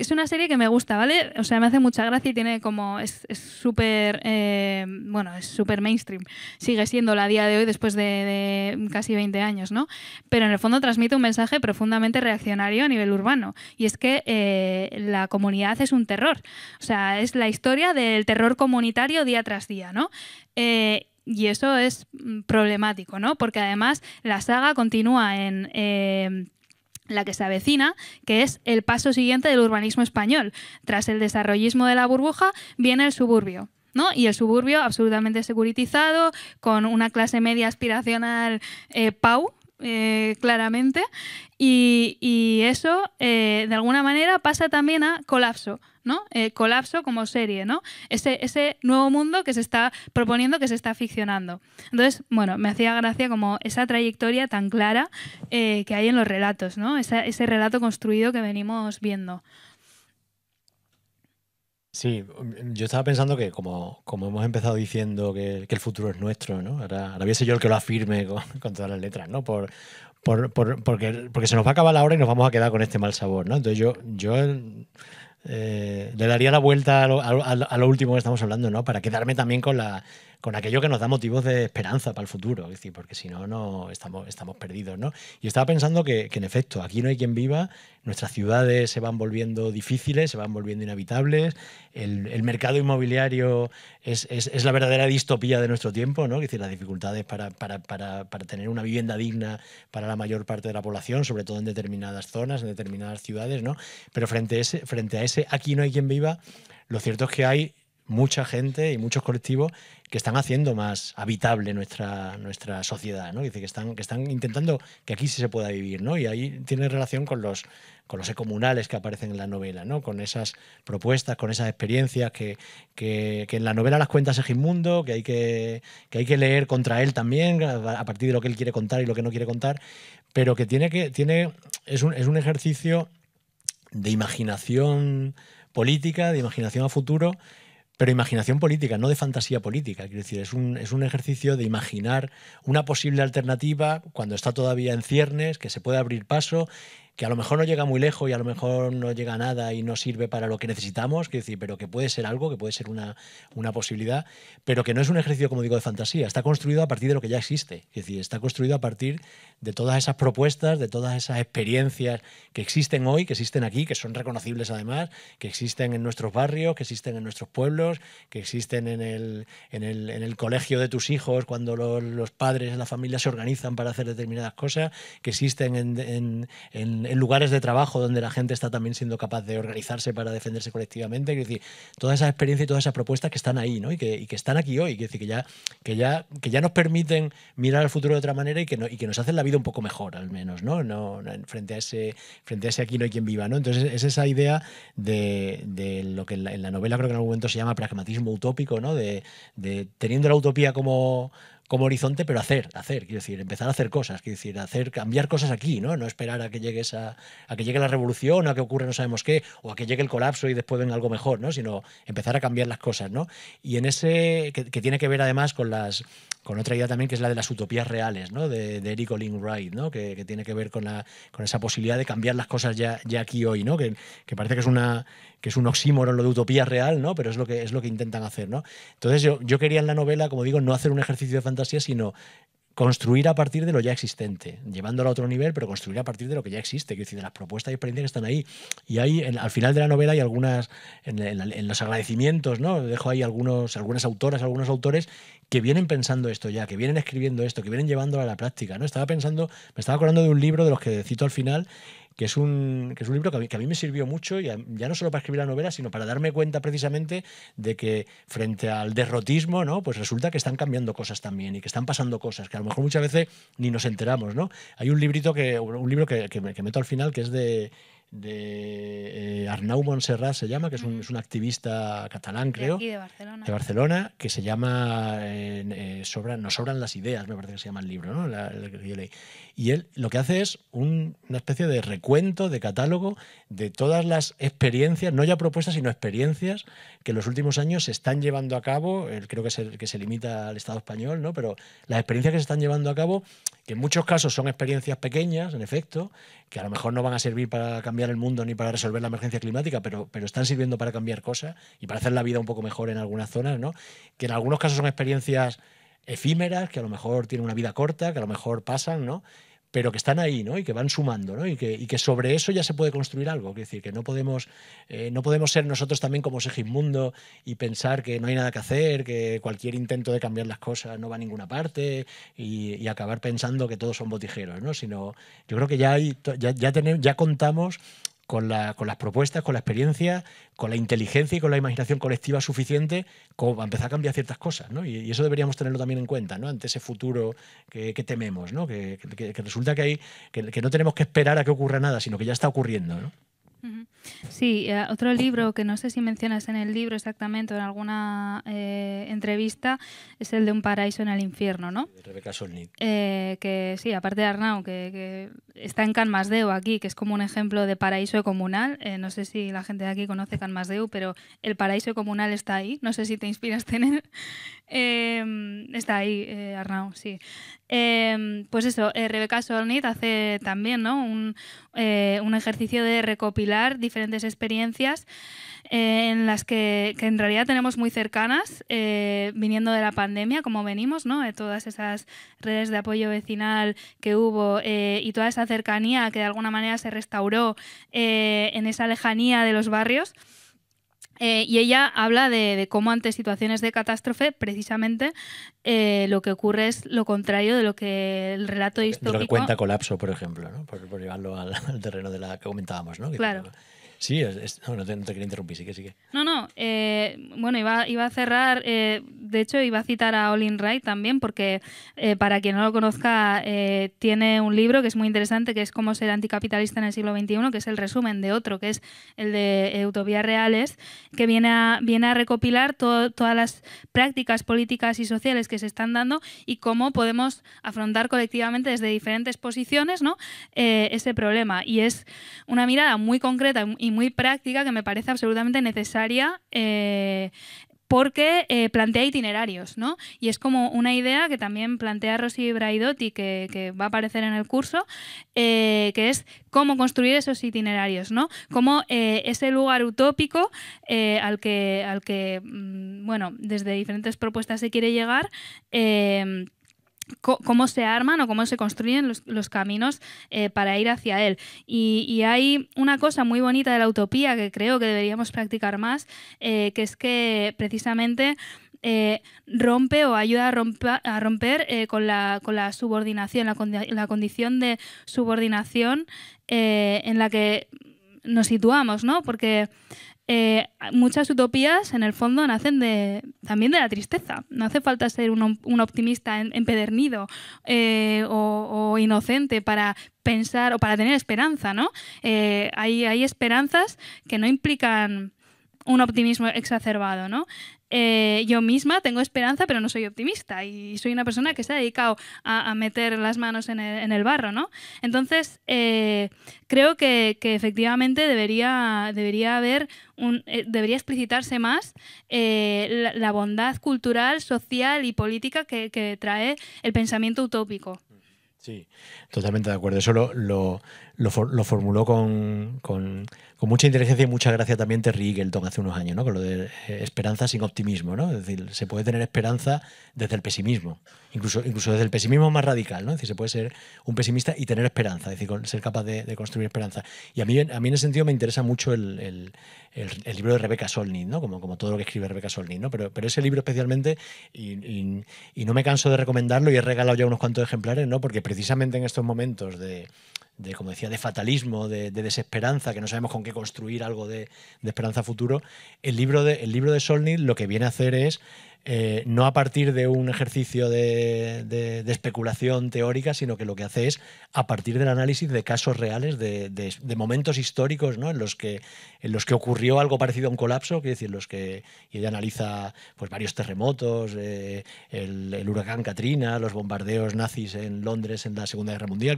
es una serie que me gusta, ¿vale? O sea, me hace mucha gracia y tiene como. Es súper. Eh, bueno, es súper mainstream. Sigue siendo la día de hoy después de, casi 20 años, ¿no? Pero en el fondo transmite un mensaje profundamente reaccionario a nivel urbano. Y es que eh, la comunidad es un terror. O sea, es la historia del terror comunitario día tras día, ¿no? Eh, y eso es mm, problemático, ¿no? Porque además la saga continúa en la que se avecina, que es el paso siguiente del urbanismo español. Tras el desarrollismo de la burbuja viene el suburbio. ¿No? Y el suburbio absolutamente securitizado, con una clase media aspiracional eh, pau, eh, claramente, y, eso eh, de alguna manera pasa también a colapso. Eh, colapso como serie, ¿no? Ese, nuevo mundo que se está proponiendo, que se está ficcionando. Entonces, bueno, me hacía gracia como esa trayectoria tan clara eh, que hay en los relatos, ¿no? ese relato construido que venimos viendo. Sí, yo estaba pensando que como, hemos empezado diciendo que, el futuro es nuestro, ¿no? Ahora, ahora yo el que lo afirme con, todas las letras, ¿no? porque, se nos va a acabar la hora y nos vamos a quedar con este mal sabor, ¿no? Entonces yo, yo eh, le daría la vuelta a lo, a, a lo, último que estamos hablando, ¿no? Para quedarme también con la, con aquello que nos da motivos de esperanza para el futuro, decir, porque si no, no estamos, estamos perdidos. ¿no? Y estaba pensando que, en efecto, aquí no hay quien viva, nuestras ciudades se van volviendo difíciles, se van volviendo inhabitables, el, mercado inmobiliario es, la verdadera distopía de nuestro tiempo, ¿no? decir, las dificultades para, para tener una vivienda digna para la mayor parte de la población, sobre todo en determinadas zonas, en determinadas ciudades, ¿no? pero frente a ese, frente a ese aquí no hay quien viva, lo cierto es que hay mucha gente y muchos colectivos que están haciendo más habitable nuestra, nuestra sociedad, ¿no? Dice que están, que están intentando que aquí sí se pueda vivir, ¿no? Y ahí tiene relación con los, con los ecomunales que aparecen en la novela, ¿no? Con esas propuestas, con esas experiencias que, en la novela las cuenta Segismundo, que hay que, hay que leer contra él también, a partir de lo que él quiere contar y lo que no quiere contar, pero que tiene que, tiene, es un, es un ejercicio de imaginación política, de imaginación a futuro, pero imaginación política, no de fantasía política. Es decir, es un, es un ejercicio de imaginar una posible alternativa cuando está todavía en ciernes, que se puede abrir paso que a lo mejor no llega muy lejos y a lo mejor no llega nada y no sirve para lo que necesitamos, decir, pero que puede ser algo, que puede ser una, una posibilidad, pero que no es un ejercicio, como digo, de fantasía, está construido a partir de lo que ya existe, decir, está construido a partir de todas esas propuestas, de todas esas experiencias que existen hoy, que existen aquí, que son reconocibles además, que existen en nuestros barrios, que existen en nuestros pueblos, que existen en el, en el, colegio de tus hijos, cuando los, los padres, la familia se organizan para hacer determinadas cosas, que existen en en, lugares de trabajo donde la gente está también siendo capaz de organizarse para defenderse colectivamente. Es decir, toda esa experiencia y todas esas propuestas que están ahí, ¿no? Y que, están aquí hoy, decir, que ya, que, ya, que ya nos permiten mirar al futuro de otra manera y que, nos hacen la vida un poco mejor, al menos, ¿no? no frente, a ese, frente aquí no hay quien viva, ¿no? Entonces es esa idea de, lo que en la, novela creo que en algún momento se llama pragmatismo utópico, ¿no? de teniendo la utopía como como horizonte, pero hacer, hacer, quiero decir, empezar a hacer cosas, quiero decir, hacer, cambiar cosas aquí, ¿no? No esperar a que llegue a que llegue la revolución, a que ocurra no sabemos qué, o a que llegue el colapso y después venga algo mejor, ¿no? Sino empezar a cambiar las cosas, ¿no? Y en ese, que tiene que ver además con las con otra idea también que es la de las utopías reales, ¿no? de, Eric Olin Wright, ¿no? Que, tiene que ver con, la, con esa posibilidad de cambiar las cosas ya, aquí hoy, ¿no? que, que parece que es, una, que es un oxímoron lo de utopía real, ¿no? pero es lo que, es lo que intentan hacer. ¿no? Entonces yo, yo quería en la novela, como digo, no hacer un ejercicio de fantasía, sino construir a partir de lo ya existente, llevándolo a otro nivel, pero construir a partir de lo que ya existe, que decir, de las propuestas y experiencias que están ahí. Y ahí, al final de la novela, hay algunas, en, los agradecimientos, ¿no? Dejo ahí algunos, algunas autoras, algunos autores que vienen pensando esto ya, que vienen escribiendo esto, que vienen llevándolo a la práctica, ¿no? Estaba pensando, me estaba acordando de un libro de los que cito al final, que es un, es un libro que a, mí, me sirvió mucho, y ya no solo para escribir la novela, sino para darme cuenta precisamente de que frente al derrotismo, ¿no? pues resulta que están cambiando cosas también y que están pasando cosas que a lo mejor muchas veces ni nos enteramos. ¿no? Hay un librito que, un libro que, que meto al final que es de de eh, Arnau Montserrat, se llama, que es un, activista catalán, creo. De, Barcelona. de Barcelona. que se llama eh, eh, Nos sobran las ideas, me parece que se llama el libro, ¿no? Y él lo que hace es una especie de recuento, de catálogo de todas las experiencias, no ya propuestas, sino experiencias que en los últimos años se están llevando a cabo, creo que el que se limita al Estado español, ¿no? Pero las experiencias que se están llevando a cabo que en muchos casos son experiencias pequeñas, en efecto, que a lo mejor no van a servir para cambiar el mundo ni para resolver la emergencia climática, pero, están sirviendo para cambiar cosas y para hacer la vida un poco mejor en algunas zonas, ¿no? Que en algunos casos son experiencias efímeras, que a lo mejor tienen una vida corta, que a lo mejor pasan, ¿no? pero que están ahí, ¿no? Y que van sumando, ¿no? Y que, que sobre eso ya se puede construir algo. Es decir, que no podemos, eh, no podemos ser nosotros también como Segismundo y pensar que no hay nada que hacer, que cualquier intento de cambiar las cosas no va a ninguna parte y, acabar pensando que todos son botijeros, ¿no? Sino, yo creo que ya, hay, ya, tenemos, ya contamos con, las propuestas, con la experiencia, con la inteligencia y con la imaginación colectiva suficiente como a empezar a cambiar ciertas cosas. ¿no? Y, eso deberíamos tenerlo también en cuenta ¿no? ante ese futuro que, tememos, ¿no? que, resulta que, hay, que, no tenemos que esperar a que ocurra nada, sino que ya está ocurriendo. ¿no? Sí, eh, otro libro que no sé si mencionas en el libro exactamente o en alguna eh, entrevista es el de Un paraíso en el infierno, ¿no? De Rebeca Solnit. Eh, que sí, aparte de Arnau, que, está en Can Masdeu aquí, que es como un ejemplo de paraíso comunal. no sé si la gente de aquí conoce Can Masdeu, pero el paraíso comunal está ahí. No sé si te inspiras en él. está ahí, Arnau, sí. Em, pues eso, eh, Rebeca Solnit hace también eh, un, ejercicio de recopilar diferentes experiencias eh, en las que, que, en realidad tenemos muy cercanas, viniendo de la pandemia, como venimos, ¿no? de todas esas redes de apoyo vecinal que hubo y toda esa cercanía que de alguna manera se restauró en esa lejanía de los barrios. Eh, y ella habla de, de, cómo ante situaciones de catástrofe, precisamente, eh, lo que ocurre es lo contrario de lo que el relato histórico... De lo que cuenta Colapso, por ejemplo, ¿no? por, llevarlo al, terreno de la que comentábamos. ¿no? claro. Sí, no, te, quería interrumpir, sí que sí que. No, no, eh, bueno, iba, a cerrar, eh, de hecho iba a citar a Olin Wright también, porque eh, para quien no lo conozca, tiene un libro que es muy interesante, que es Cómo ser anticapitalista en el siglo XXI, que es el resumen de otro, que es el de Utopías Reales, que viene a, viene a recopilar todas las prácticas políticas y sociales que se están dando y cómo podemos afrontar colectivamente desde diferentes posiciones ¿no? ese problema. Y es una mirada muy concreta y muy práctica que me parece absolutamente necesaria eh, porque eh, plantea itinerarios, ¿no? Y es como una idea que también plantea Rosy Braidotti, que, va a aparecer en el curso, eh, que es cómo construir esos itinerarios, ¿no? Cómo ese lugar utópico al que, al que, mm, bueno, desde diferentes propuestas se quiere llegar, cómo se arman o cómo se construyen los, caminos eh, para ir hacia él. Y, hay una cosa muy bonita de la utopía que creo que deberíamos practicar más, eh, que es que precisamente eh, rompe o ayuda a, romper con la, con, la, subordinación, la, condición de subordinación en la que nos situamos, ¿no? Porque eh, muchas utopías en el fondo nacen también de la tristeza. No hace falta ser un, optimista empedernido eh, o, inocente para pensar o para tener esperanza, ¿no? Eh, hay, esperanzas que no implican un optimismo exacerbado, ¿no? Eh, yo misma tengo esperanza, pero no soy optimista y soy una persona que se ha dedicado a, meter las manos en el, barro, ¿no? Entonces, eh, creo que, efectivamente debería, debería haber un, eh, debería explicitarse más la, bondad cultural, social y política que, trae el pensamiento utópico. Sí, totalmente de acuerdo. Eso lo, lo, formuló con, mucha inteligencia y mucha gracia también Terry Eagleton hace unos años, Con lo de eh, esperanza sin optimismo, ¿no? Es decir, se puede tener esperanza desde el pesimismo, incluso, incluso desde el pesimismo más radical, ¿no? Es decir, se puede ser un pesimista y tener esperanza, es decir, ser capaz de, construir esperanza. Y a mí, a mí en ese sentido me interesa mucho el, libro de Rebecca Solnit, ¿no? Como, todo lo que escribe Rebecca Solnit, ¿no? Pero, pero ese libro especialmente, y, no me canso de recomendarlo y he regalado ya unos cuantos ejemplares, ¿no? Porque precisamente en estos momentos de de, como decía, de fatalismo, de, desesperanza, que no sabemos con qué construir algo de, esperanza futuro, el libro de, el libro de Solnit lo que viene a hacer es eh, no a partir de un ejercicio de, especulación teórica, sino que lo que hace es a partir del análisis de casos reales, de, momentos históricos ¿no? en, los que, en los que ocurrió algo parecido a un colapso, que decir, los que ella analiza pues, varios terremotos, eh, el, huracán Katrina, los bombardeos nazis en Londres en la Segunda Guerra Mundial,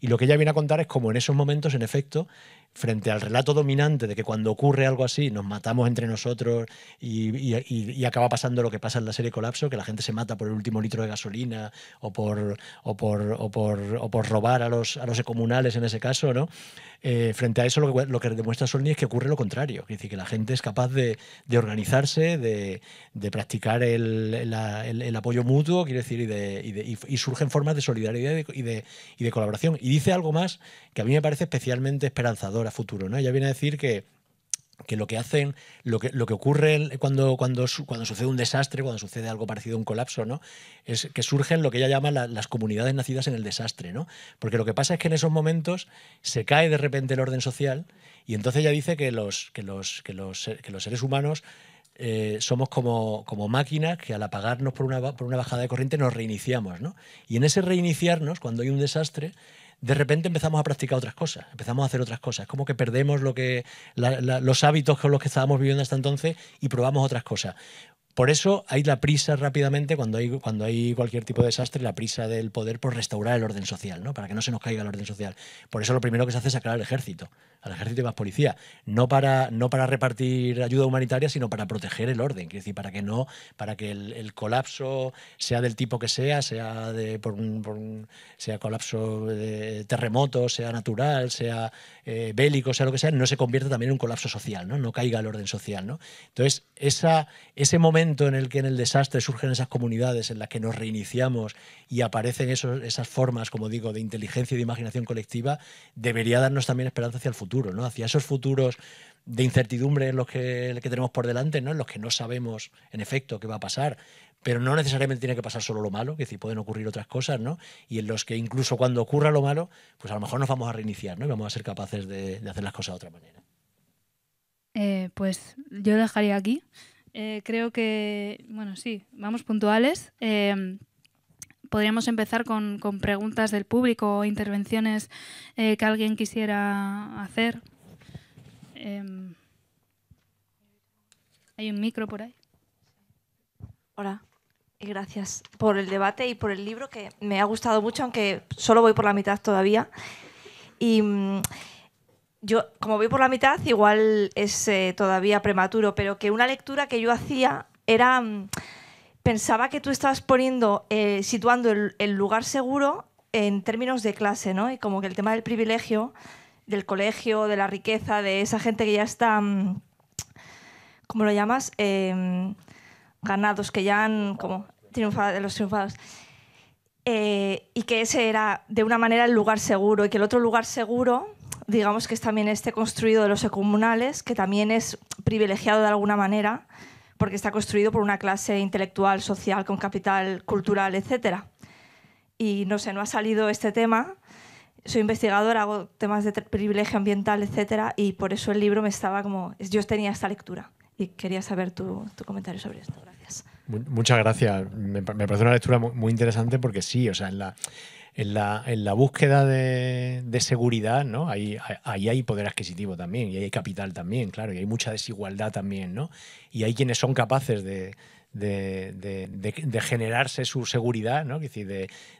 y lo que ella viene a contar es como en esos momentos, en efecto, frente al relato dominante de que cuando ocurre algo así nos matamos entre nosotros y, acaba pasando lo que pasa en la serie Colapso, que la gente se mata por el último litro de gasolina o por, o por, o por, o por robar a los, a los comunales en ese caso, ¿no? Eh, frente a eso, lo que, demuestra Sony es que ocurre lo contrario, es decir, que la gente es capaz de, organizarse, de, practicar el, apoyo mutuo, quiero decir, y, surgen formas de solidaridad y, de, colaboración. Y dice algo más que a mí me parece especialmente esperanzador a futuro. ¿no? Ella viene a decir que que lo que hacen, lo que, lo que ocurre cuando, cuando, cuando sucede un desastre, cuando sucede algo parecido a un colapso, ¿no? es que surgen lo que ella llama las comunidades nacidas en el desastre. ¿no? Porque lo que pasa es que en esos momentos se cae de repente el orden social y entonces ella dice que los, que los, que los, seres humanos eh, somos como, máquinas que al apagarnos por una, por una bajada de corriente nos reiniciamos. Y en ese reiniciarnos, cuando hay un desastre, de repente empezamos a practicar otras cosas, empezamos a hacer otras cosas. Como que perdemos lo que, los hábitos con los que estábamos viviendo hasta entonces y probamos otras cosas. Por eso hay la prisa rápidamente, cuando hay, cuando hay cualquier tipo de desastre, la prisa del poder por restaurar el orden social, ¿no? para que no se nos caiga el orden social. Por eso lo primero que se hace es sacar el ejército al ejército y más policía, no para, no para repartir ayuda humanitaria, sino para proteger el orden, quiero decir, para que no, para que el, colapso sea del tipo que sea, sea de sea colapso de terremoto, sea natural, sea eh, bélico, sea lo que sea, no se convierta también en un colapso social, ¿no? No caiga el orden social, ¿no? Entonces, esa, ese momento en el que en el desastre surgen esas comunidades en las que nos reiniciamos y aparecen esos, esas formas, como digo, de inteligencia y de imaginación colectiva, debería darnos también esperanza hacia el futuro. ¿no? Hacia esos futuros de incertidumbre en los que, tenemos por delante, ¿no? En los que no sabemos, en efecto, qué va a pasar. Pero no necesariamente tiene que pasar solo lo malo, que si pueden ocurrir otras cosas, ¿no? Y en los que incluso cuando ocurra lo malo, pues a lo mejor nos vamos a reiniciar, ¿no? Y vamos a ser capaces de, hacer las cosas de otra manera. Eh, pues yo dejaría aquí. Eh, creo que, bueno, sí, vamos puntuales. Eh, podríamos empezar con, preguntas del público o intervenciones eh, que alguien quisiera hacer. Em, hay un micro por ahí. Hola. Gracias por el debate y por el libro que me ha gustado mucho, aunque solo voy por la mitad todavía. Y mm, yo, como voy por la mitad, igual es eh, todavía prematuro, pero que una lectura que yo hacía era... Mm, pensaba que tú estabas poniendo, eh, situando el, lugar seguro en términos de clase, ¿no? Y como que el tema del privilegio, del colegio, de la riqueza, de esa gente que ya está, mm, ¿cómo lo llamas? Em, ganados, que ya han, como, de los triunfados. Eh, y que ese era, de una manera, el lugar seguro, y que el otro lugar seguro, digamos que es también este construido de los comunales, que también es privilegiado de alguna manera, porque está construido por una clase intelectual, social, con capital cultural, etc. Y no sé, no ha salido este tema. Soy investigadora, hago temas de privilegio ambiental, etc. Y por eso el libro me estaba como... Yo tenía esta lectura y quería saber tu, comentario sobre esto. Gracias. Muchas gracias. Me, parece una lectura muy, muy, interesante porque sí, o sea, en la, en la, en la búsqueda de, de seguridad, ¿no? Ahí, hay poder adquisitivo también, y hay capital también, claro, y hay mucha desigualdad también, ¿no? Y hay quienes son capaces de, de, de, de, generarse su seguridad, ¿no? Decir,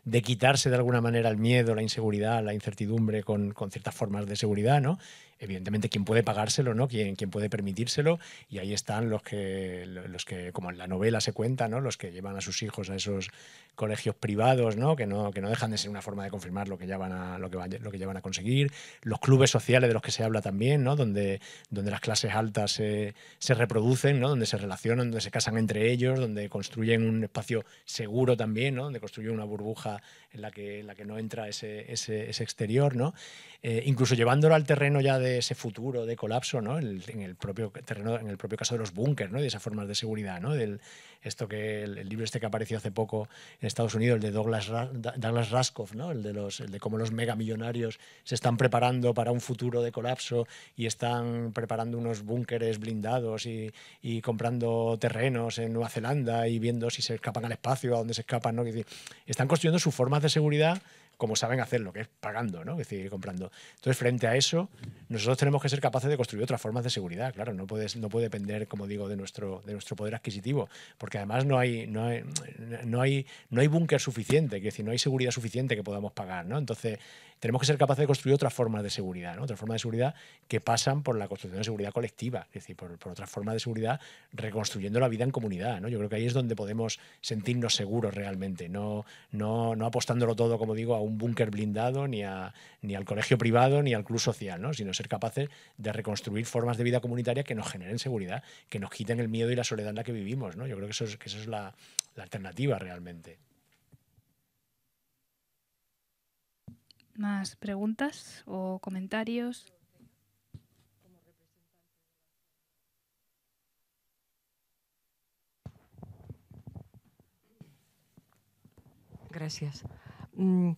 de, quitarse de alguna manera el miedo, la inseguridad, la incertidumbre con, con, ciertas formas de seguridad, ¿no? evidentemente quien puede pagárselo, ¿no? Quien, puede permitírselo, y ahí están los que, los que, como en la novela se cuenta, Los que llevan a sus hijos a esos colegios privados, ¿no? Que no, que no dejan de ser una forma de confirmar lo que ya van a, lo que lo que a conseguir, los clubes sociales de los que se habla también, ¿no? Donde, donde las clases altas se, reproducen, ¿no? Donde se relacionan, donde se casan entre ellos, donde construyen un espacio seguro también, Donde construyen una burbuja en la que, la que no entra ese, ese, exterior, ¿no? Eh, incluso llevándolo al terreno ya de ese futuro de colapso, ¿no? En el, propio terreno, en el propio caso de los búnkers, ¿no? de esas formas de seguridad, ¿no? Del, esto que el, libro este que apareció hace poco en Estados Unidos, el de Douglas, Raskoff, ¿no? el, de los, cómo los megamillonarios se están preparando para un futuro de colapso y están preparando unos búnkeres blindados y, comprando terrenos en Nueva Zelanda y viendo si se escapan al espacio, a dónde se escapan. ¿no? están construyendo sus formas de seguridad como saben hacerlo, que es pagando, ¿no? Es decir, comprando. Entonces, frente a eso, nosotros tenemos que ser capaces de construir otras formas de seguridad, claro, no puede, no puede depender, como digo, de nuestro, de nuestro poder adquisitivo, porque además no hay, no no hay, no hay búnker suficiente, es decir, no hay seguridad suficiente que podamos pagar, ¿no? Entonces, tenemos que ser capaces de construir otras formas de seguridad, ¿no? otras formas de seguridad que pasan por la construcción de seguridad colectiva, es decir, por, otras formas de seguridad reconstruyendo la vida en comunidad. ¿no? Yo creo que ahí es donde podemos sentirnos seguros realmente, no, no, apostándolo todo, como digo, a un búnker blindado, ni, ni al colegio privado, ni al club social, sino ser capaces de reconstruir formas de vida comunitaria que nos generen seguridad, que nos quiten el miedo y la soledad en la que vivimos. Yo creo que esa es, la, la alternativa realmente. ¿Más preguntas o comentarios? Gracias. Mm,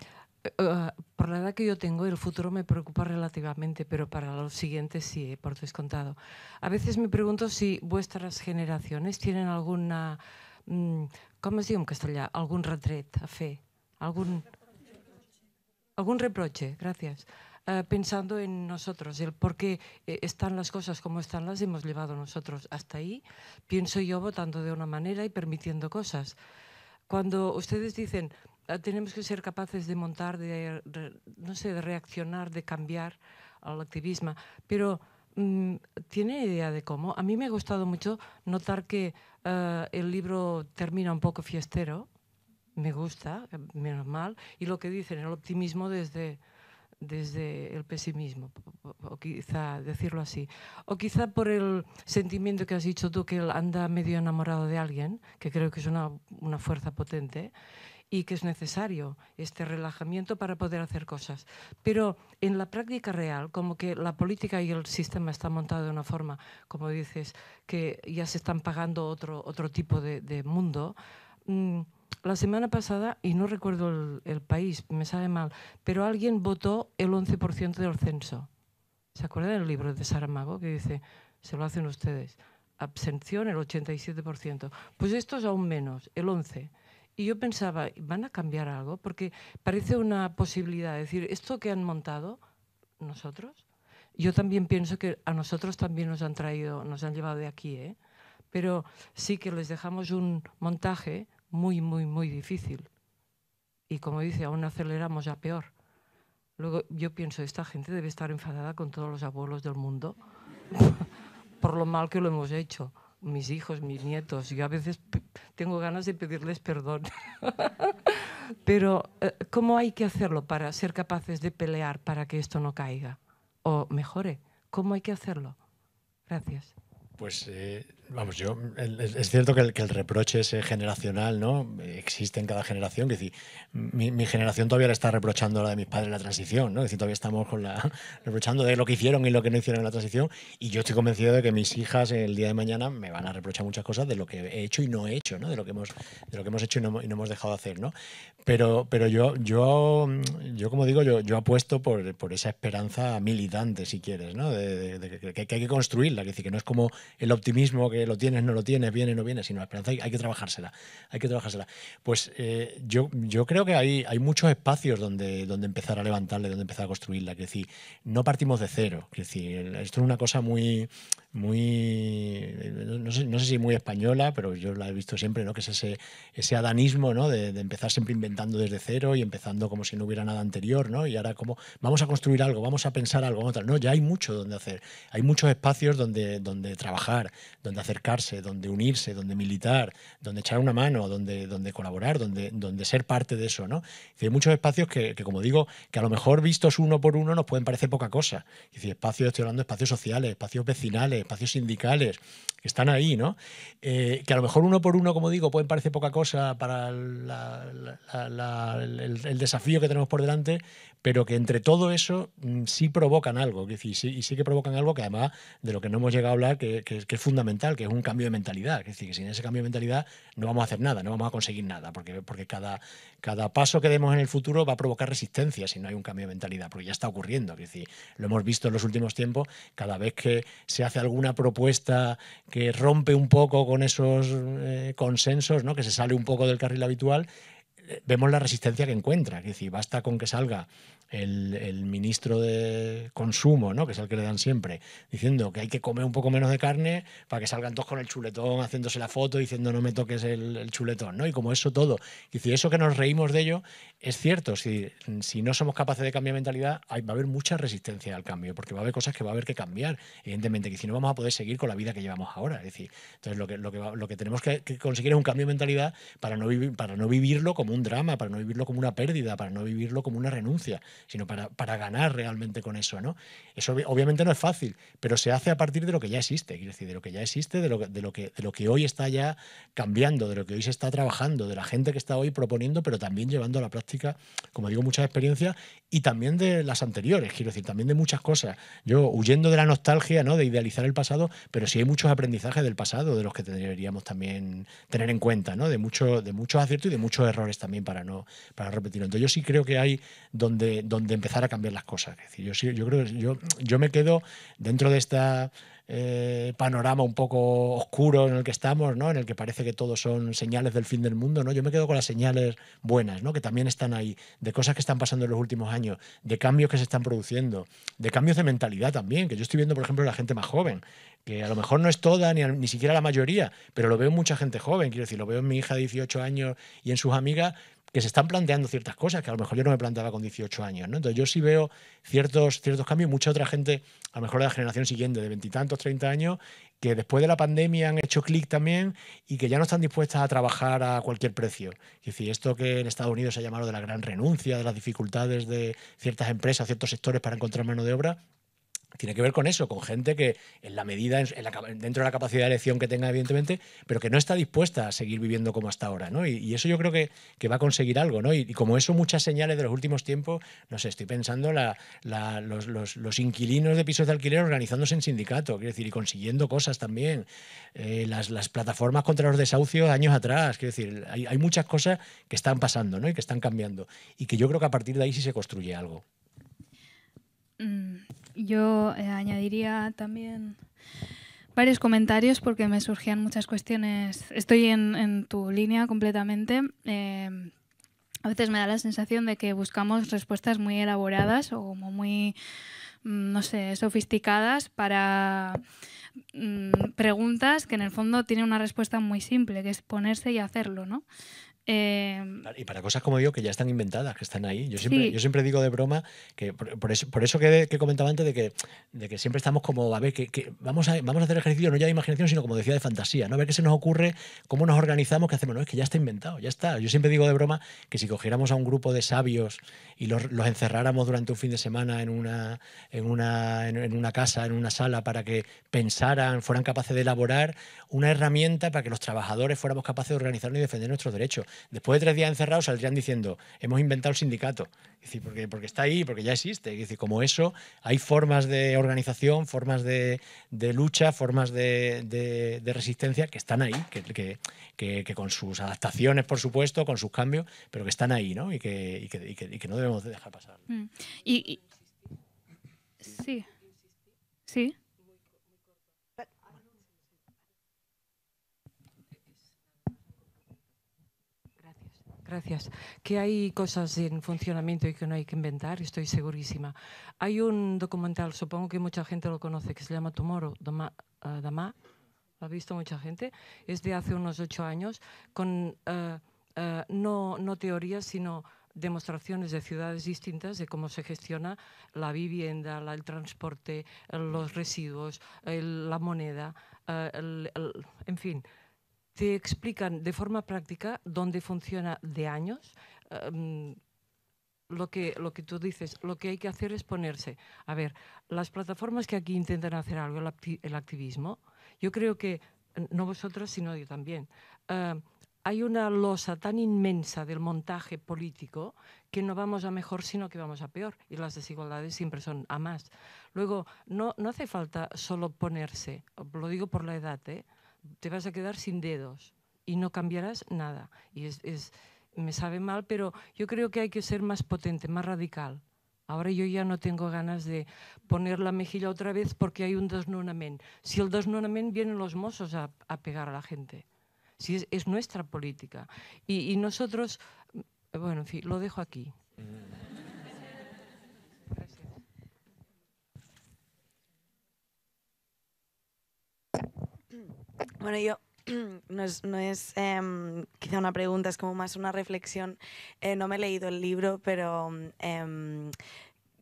eh, eh, por la edad que yo tengo, el futuro me preocupa relativamente, pero para los siguientes sí, eh, por descontado. A veces me pregunto si vuestras generaciones tienen alguna, mm, ¿cómo se dice en castellano? ¿Algún retret a fe algún algún reproche, gracias, eh, pensando en nosotros, el por qué eh, están las cosas como están, las hemos llevado nosotros hasta ahí, pienso yo votando de una manera y permitiendo cosas. Cuando ustedes dicen, ah, tenemos que ser capaces de montar, de, no sé, de reaccionar, de cambiar al activismo, pero... Mm, ¿Tiene idea de cómo? A mí me ha gustado mucho notar que eh, el libro termina un poco fiestero, me gusta, eh, menos mal, y lo que dicen, el optimismo desde, desde el pesimismo, o quizá decirlo así, o quizá por el sentimiento que has dicho tú, que él anda medio enamorado de alguien, que creo que es una, fuerza potente, y que es necesario este relajamiento para poder hacer cosas. Pero en la práctica real, como que la política y el sistema están montados de una forma, como dices, que ya se están pagando otro, otro tipo de, mundo, mm, la semana pasada, y no recuerdo el, país, me sabe mal, pero alguien votó el 11% del censo. ¿Se acuerdan del libro de Saramago que dice, se lo hacen ustedes? Abstención el 87%. Pues esto es aún menos, el 11%. Y yo pensaba, ¿van a cambiar algo? Porque parece una posibilidad. Es decir, esto que han montado nosotros, yo también pienso que a nosotros también nos han traído, nos han llevado de aquí, ¿eh? pero sí que les dejamos un montaje muy, muy, muy difícil. Y como dice, aún aceleramos ya peor. Luego yo pienso, esta gente debe estar enfadada con todos los abuelos del mundo por lo mal que lo hemos hecho. Mis hijos, mis nietos, yo a veces tengo ganas de pedirles perdón. Pero eh, ¿cómo hay que hacerlo para ser capaces de pelear para que esto no caiga o mejore? ¿Cómo hay que hacerlo? Gracias. Pues eh, Vamos, yo, mm, es cierto que el, reproche ese generacional, ¿no? Existe en cada generación. Es decir, mi, generación todavía le está reprochando a la de mis padres la transición, ¿no? Es decir, todavía estamos con la, reprochando de lo que hicieron y lo que no hicieron en la transición. Y yo estoy convencido de que mis hijas el día de mañana me van a reprochar muchas cosas de lo que he hecho y no he hecho, ¿no? De lo que hemos, lo que hemos hecho y no, hemos dejado de hacer, ¿no? Pero, pero yo, yo, yo, como digo, yo, yo apuesto por, por esa esperanza militante, si quieres, ¿no? De, que, hay que construirla, que, decir, que no es como el optimismo lo tienes, no lo tienes, viene, no viene, sino esperanza hay, que trabajársela, hay que trabajársela. Pues eh, yo, yo creo que hay, hay muchos espacios donde, donde empezar a levantarle, donde empezar a construirla, que decir, no partimos de cero, que decir, esto es una cosa muy muy, no sé, si muy española, pero yo la he visto siempre, ¿no? que es ese, ese adanismo ¿no? de, empezar siempre inventando desde cero y empezando como si no hubiera nada anterior, ¿no? y ahora como vamos a construir algo, vamos a pensar algo, vamos a No, ya hay mucho donde hacer, hay muchos espacios donde, donde trabajar, donde acercarse, donde unirse, donde militar, donde echar una mano, donde, donde colaborar, donde, donde ser parte de eso. ¿no? hay muchos espacios que, que, como digo, que a lo mejor vistos uno por uno nos pueden parecer poca cosa. Es decir, espacios, estoy hablando de espacios sociales, espacios vecinales, espacios sindicales, están ahí, ¿no? Eh, que a lo mejor uno por uno, como digo, pueden parecer poca cosa para el, desafío que tenemos por delante, pero que entre todo eso mm, sí provocan algo, es decir, sí, y sí que provocan algo que además de lo que no hemos llegado a hablar, que, es fundamental, que es un cambio de mentalidad, es decir, que sin ese cambio de mentalidad no vamos a hacer nada, no vamos a conseguir nada, porque, porque cada, cada paso que demos en el futuro va a provocar resistencia si no hay un cambio de mentalidad, porque ya está ocurriendo, es decir, lo hemos visto en los últimos tiempos, cada vez que se hace alguna propuesta, que rompe un poco con esos eh, consensos, ¿no? que se sale un poco del carril habitual, eh, vemos la resistencia que encuentra. Es decir, basta con que salga el, ministro de consumo, ¿no? que es el que le dan siempre, diciendo que hay que comer un poco menos de carne para que salgan todos con el chuletón, haciéndose la foto, diciendo no me toques el, chuletón, ¿no? Y como eso todo. Y si eso que nos reímos de ello es cierto, si, no somos capaces de cambiar mentalidad, va a haber mucha resistencia al cambio, porque va a haber cosas que va a haber que cambiar, evidentemente, que si no vamos a poder seguir con la vida que llevamos ahora. Es decir, entonces lo que, lo que, tenemos que, conseguir es un cambio de mentalidad para no, para no vivirlo como un drama, para no vivirlo como una pérdida, para no vivirlo como una renuncia sino para, para ganar realmente con eso, ¿no? Eso obviamente no es fácil, pero se hace a partir de lo que ya existe, quiero decir, de lo que ya existe, de lo, que, de, lo que, hoy está ya cambiando, de lo que hoy se está trabajando, de la gente que está hoy proponiendo, pero también llevando a la práctica, como digo, muchas experiencias y también de las anteriores, quiero decir, también de muchas cosas. Yo huyendo de la nostalgia, ¿no? De idealizar el pasado, pero sí hay muchos aprendizajes del pasado de los que deberíamos también tener en cuenta, De, de muchos aciertos y de muchos errores también para no, para no repetirlo. Entonces yo sí creo que hay donde donde empezar a cambiar las cosas. yo, yo creo yo, me quedo dentro de este panorama un poco oscuro en el que estamos, ¿no? en el que parece que todos son señales del fin del mundo. ¿no? Yo me quedo con las señales buenas, ¿no? que también están ahí, de cosas que están pasando en los últimos años, de cambios que se están produciendo, de cambios de mentalidad también, que yo estoy viendo, por ejemplo, la gente más joven, que a lo mejor no es toda ni, ni siquiera la mayoría, pero lo veo mucha gente joven, quiero decir, lo veo en mi hija de 18 años y en sus amigas que se están planteando ciertas cosas que a lo mejor yo no me planteaba con 18 años. ¿no? Entonces yo sí veo ciertos, ciertos cambios, mucha otra gente, a lo mejor de la generación siguiente, de veintitantos, 30 años, que después de la pandemia han hecho clic también y que ya no están dispuestas a trabajar a cualquier precio. Es decir, esto que en Estados Unidos se ha llamado de la gran renuncia, de las dificultades de ciertas empresas, ciertos sectores para encontrar mano de obra, tiene que ver con eso, con gente que en la medida, dentro de la capacidad de elección que tenga, evidentemente, pero que no está dispuesta a seguir viviendo como hasta ahora, ¿no? Y, eso yo creo que, va a conseguir algo, ¿no? Y, como eso, muchas señales de los últimos tiempos, no sé, estoy pensando los, inquilinos de pisos de alquiler organizándose en sindicato, quiero decir, y consiguiendo cosas también, eh, las, plataformas contra los desahucios años atrás, quiero decir, hay, muchas cosas que están pasando, ¿no? Y que están cambiando, y que yo creo que a partir de ahí sí se construye algo. Mm. Yo eh, añadiría también varios comentarios porque me surgían muchas cuestiones. Estoy en, tu línea completamente. Eh, a veces me da la sensación de que buscamos respuestas muy elaboradas o como muy, mm, no sé, sofisticadas para mm, preguntas que en el fondo tienen una respuesta muy simple, que es ponerse y hacerlo, ¿no? Em, y para cosas como yo que ya están inventadas, que están ahí. Yo siempre, yo siempre digo de broma que por, eso, por eso que, comentaba antes de que, de que siempre estamos como, a ver, que, vamos, a, vamos a hacer ejercicio no ya de imaginación, sino como decía, de fantasía, A ver qué se nos ocurre, cómo nos organizamos, qué hacemos. No, es que ya está inventado, ya está. Yo siempre digo de broma que si cogiéramos a un grupo de sabios y los, encerráramos durante un fin de semana en una, en, una, en una casa, en una sala, para que pensaran, fueran capaces de elaborar una herramienta para que los trabajadores fuéramos capaces de organizarnos y defender nuestros derechos después de tres días encerrados saldrían diciendo, hemos inventado el sindicato. porque, está ahí, porque ya existe. como eso, hay formas de organización, formas de, lucha, formas de, resistencia que están ahí, que, con sus adaptaciones, por supuesto, con sus cambios, pero que están ahí, ¿no? Y que, no debemos dejar pasar. Mm. y... Sí. Sí. Gracias. Que hay cosas en funcionamiento y e que no hay que inventar, estoy segurísima. Hay un documental, supongo que mucha gente lo conoce, que se llama Tomorrow, eh, Damá. lo ha visto mucha gente, es de hace unos ocho años, con eh, eh, no, teorías, sino demostraciones de ciudades distintas de cómo se gestiona la vivienda, el transporte, los residuos, la moneda, en fin, te explican de forma práctica dónde funciona de años. Em, lo que, lo que tú dices, lo que hay que hacer es ponerse. A ver, las plataformas que aquí intentan hacer algo, el, activismo, yo creo que, eh, no vosotras, sino yo también, em, hay una losa tan inmensa del montaje político que no vamos a mejor, sino que vamos a peor. Y las desigualdades siempre son a más. Luego, no, no hace falta solo ponerse, lo digo por la edad, ¿eh? te vas a quedar sin dedos y no cambiarás nada. Y es, es, me sabe mal, pero yo creo que hay que ser más potente, más radical. Ahora yo ya no tengo ganas de poner la mejilla otra vez porque hay un desnonamiento. Si el desnonamiento vienen los mozos a, a, pegar a la gente. Si es, es nuestra política. Y, y, nosotros, mm, bueno, en fin, lo dejo aquí. Mm. Bueno, yo no es, no es em, quizá una pregunta, es como más una reflexión. Eh, no me he leído el libro, pero em,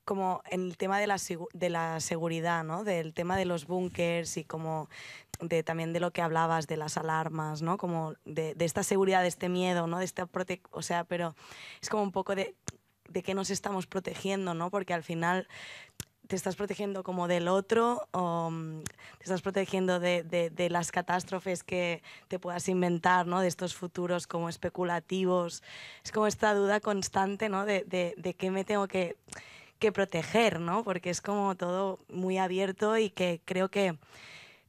como en el tema de la, de la seguridad, ¿no? Del tema de los búnkers y como de, también de lo que hablabas, de las alarmas, ¿no? Como de, de esta seguridad, de este miedo, ¿no? De esta o sea, pero es como un poco de de qué nos estamos protegiendo, ¿no? Porque al final te estás protegiendo como del otro o mm, te estás protegiendo de, las catástrofes que te puedas inventar, ¿no? De estos futuros como especulativos. Es como esta duda constante, ¿no? De, qué me tengo que, proteger, ¿no? Porque es como todo muy abierto y que creo que,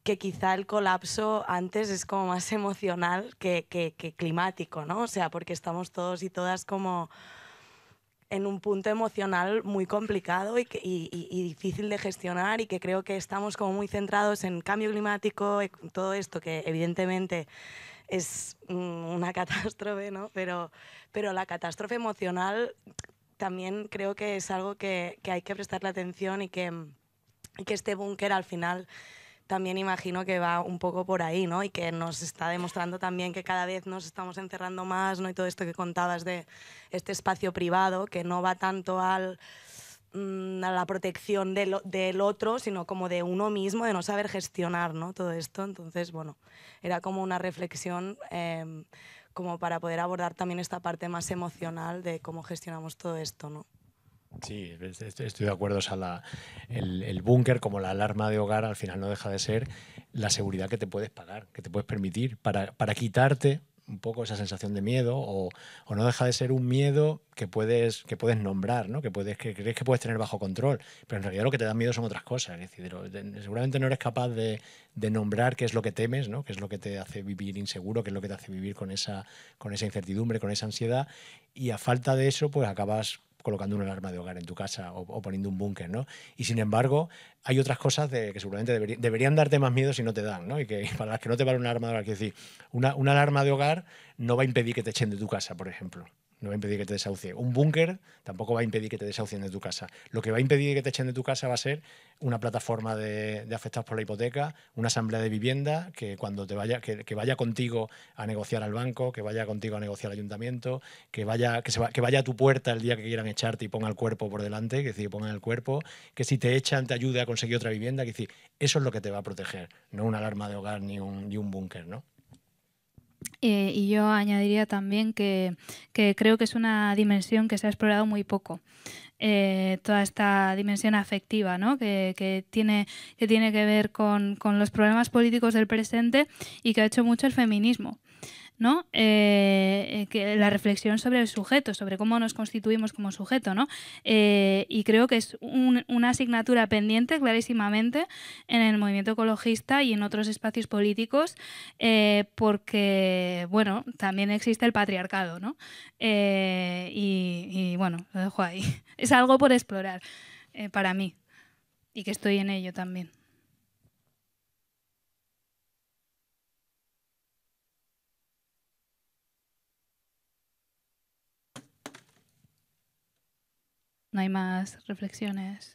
que quizá el colapso antes es como más emocional que, que climático, ¿no? O sea, porque estamos todos y todas como en un punto emocional muy complicado y, difícil de gestionar y que creo que estamos como muy centrados en cambio climático, y todo esto que evidentemente es mm, una catástrofe, ¿no? Pero, pero la catástrofe emocional también creo que es algo que, hay que prestarle atención y que, que este búnker al final también imagino que va un poco por ahí, ¿no? Y que nos está demostrando también que cada vez nos estamos encerrando más, ¿no? Y todo esto que contabas de este espacio privado, que no va tanto al mm, a la protección del, otro, sino como de uno mismo, de no saber gestionar ¿no? todo esto. Entonces, bueno, era como una reflexión em, como para poder abordar también esta parte más emocional de cómo gestionamos todo esto. ¿no? Sí, estoy de acuerdo. O sea, la, el, el búnker como la alarma de hogar al final no deja de ser la seguridad que te puedes pagar, que te puedes permitir para, para quitarte un poco esa sensación de miedo o, o, no deja de ser un miedo que puedes, que puedes nombrar, ¿no? que, puedes, que crees que puedes tener bajo control, pero en realidad lo que te da miedo son otras cosas. seguramente no eres capaz de, de, nombrar qué es lo que temes, ¿no? qué es lo que te hace vivir inseguro, qué es lo que te hace vivir con esa, con esa incertidumbre, con esa ansiedad, y a falta de eso, pues acabas colocando una alarma de hogar en tu casa o, poniendo un búnker, ¿no? Y sin embargo, hay otras cosas que seguramente deberían, darte más miedo si no te dan, ¿no? Y que para las que no te vale una alarma de hogar, quiero decir, una alarma de hogar no va a impedir que te echen de tu casa, por ejemplo no va a impedir que te desahucie. Un búnker tampoco va a impedir que te desahucien de tu casa. Lo que va a impedir que te echen de tu casa va a ser una plataforma de, afectados por la hipoteca, una asamblea de vivienda que cuando te vaya, que, vaya contigo a negociar al banco, que vaya contigo a negociar al ayuntamiento, que vaya, que, vaya a tu puerta el día que quieran echarte y ponga el cuerpo por delante, que decir, pongan el cuerpo, que si te echan te ayude a conseguir otra vivienda, que decir, eso es lo que te va a proteger, no una alarma de hogar ni un, ni un búnker, ¿no? Eh, y yo añadiría también que, que, creo que es una dimensión que se ha explorado muy poco. Eh, toda esta dimensión afectiva ¿no? que, que, tiene, que tiene que ver con, con los problemas políticos del presente y que ha hecho mucho el feminismo. ¿no? Eh, eh, la reflexión sobre el sujeto, sobre cómo nos constituimos como sujeto, ¿no? Eh, y creo que es una asignatura pendiente clarísimamente en el movimiento ecologista y en otros espacios políticos, porque, bueno, también existe el patriarcado, ¿no? Y, y, bueno, lo dejo ahí. Es algo por explorar para mí y que estoy en ello también. No hay más reflexiones.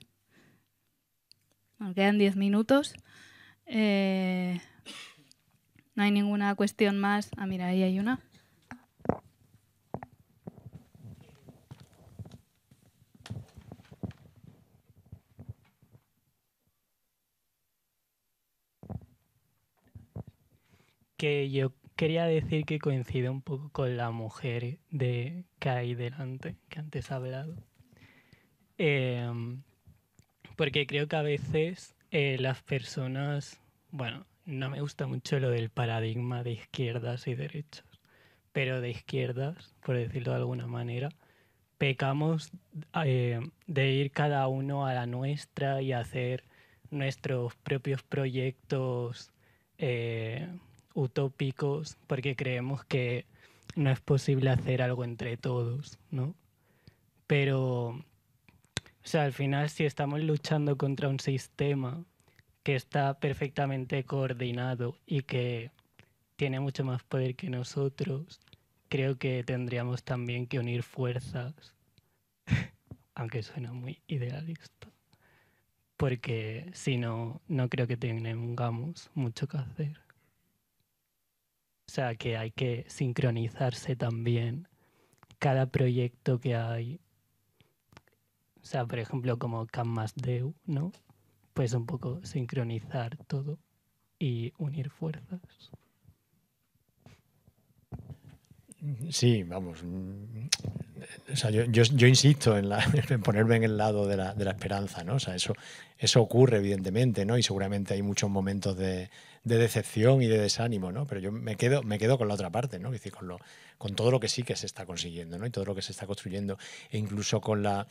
nos quedan diez minutos. Eh, no hay ninguna cuestión más. Ah, mira, ahí hay una. que yo quería decir que coincide un poco con la mujer de que hay delante, que antes ha hablado. Em, porque creo que a veces eh, las personas, bueno, no me gusta mucho lo del paradigma de izquierdas y derechas, pero de izquierdas, por decirlo de alguna manera, pecamos eh, de ir cada uno a la nuestra y hacer nuestros propios proyectos eh, utópicos porque creemos que no es posible hacer algo entre todos, ¿no? Pero o sea, al final si estamos luchando contra un sistema que está perfectamente coordinado y que tiene mucho más poder que nosotros, creo que tendríamos también que unir fuerzas, aunque suena muy idealista, porque si no, no creo que tengamos mucho que hacer. O sea, que hay que sincronizarse también cada proyecto que hay o sea, por ejemplo, como Can Deu, ¿no? Pues un poco sincronizar todo y unir fuerzas. Sí, vamos. Mm, yo, insisto en, ponerme en el lado de la, esperanza, ¿no? O sea, eso, eso ocurre, evidentemente, ¿no? Y seguramente hay muchos momentos de, decepción y de desánimo, ¿no? Pero yo me quedo, me quedo con la otra parte, ¿no? Es decir, con, lo, con todo lo que sí que se está consiguiendo, ¿no? Y todo lo que se está construyendo. E incluso con la,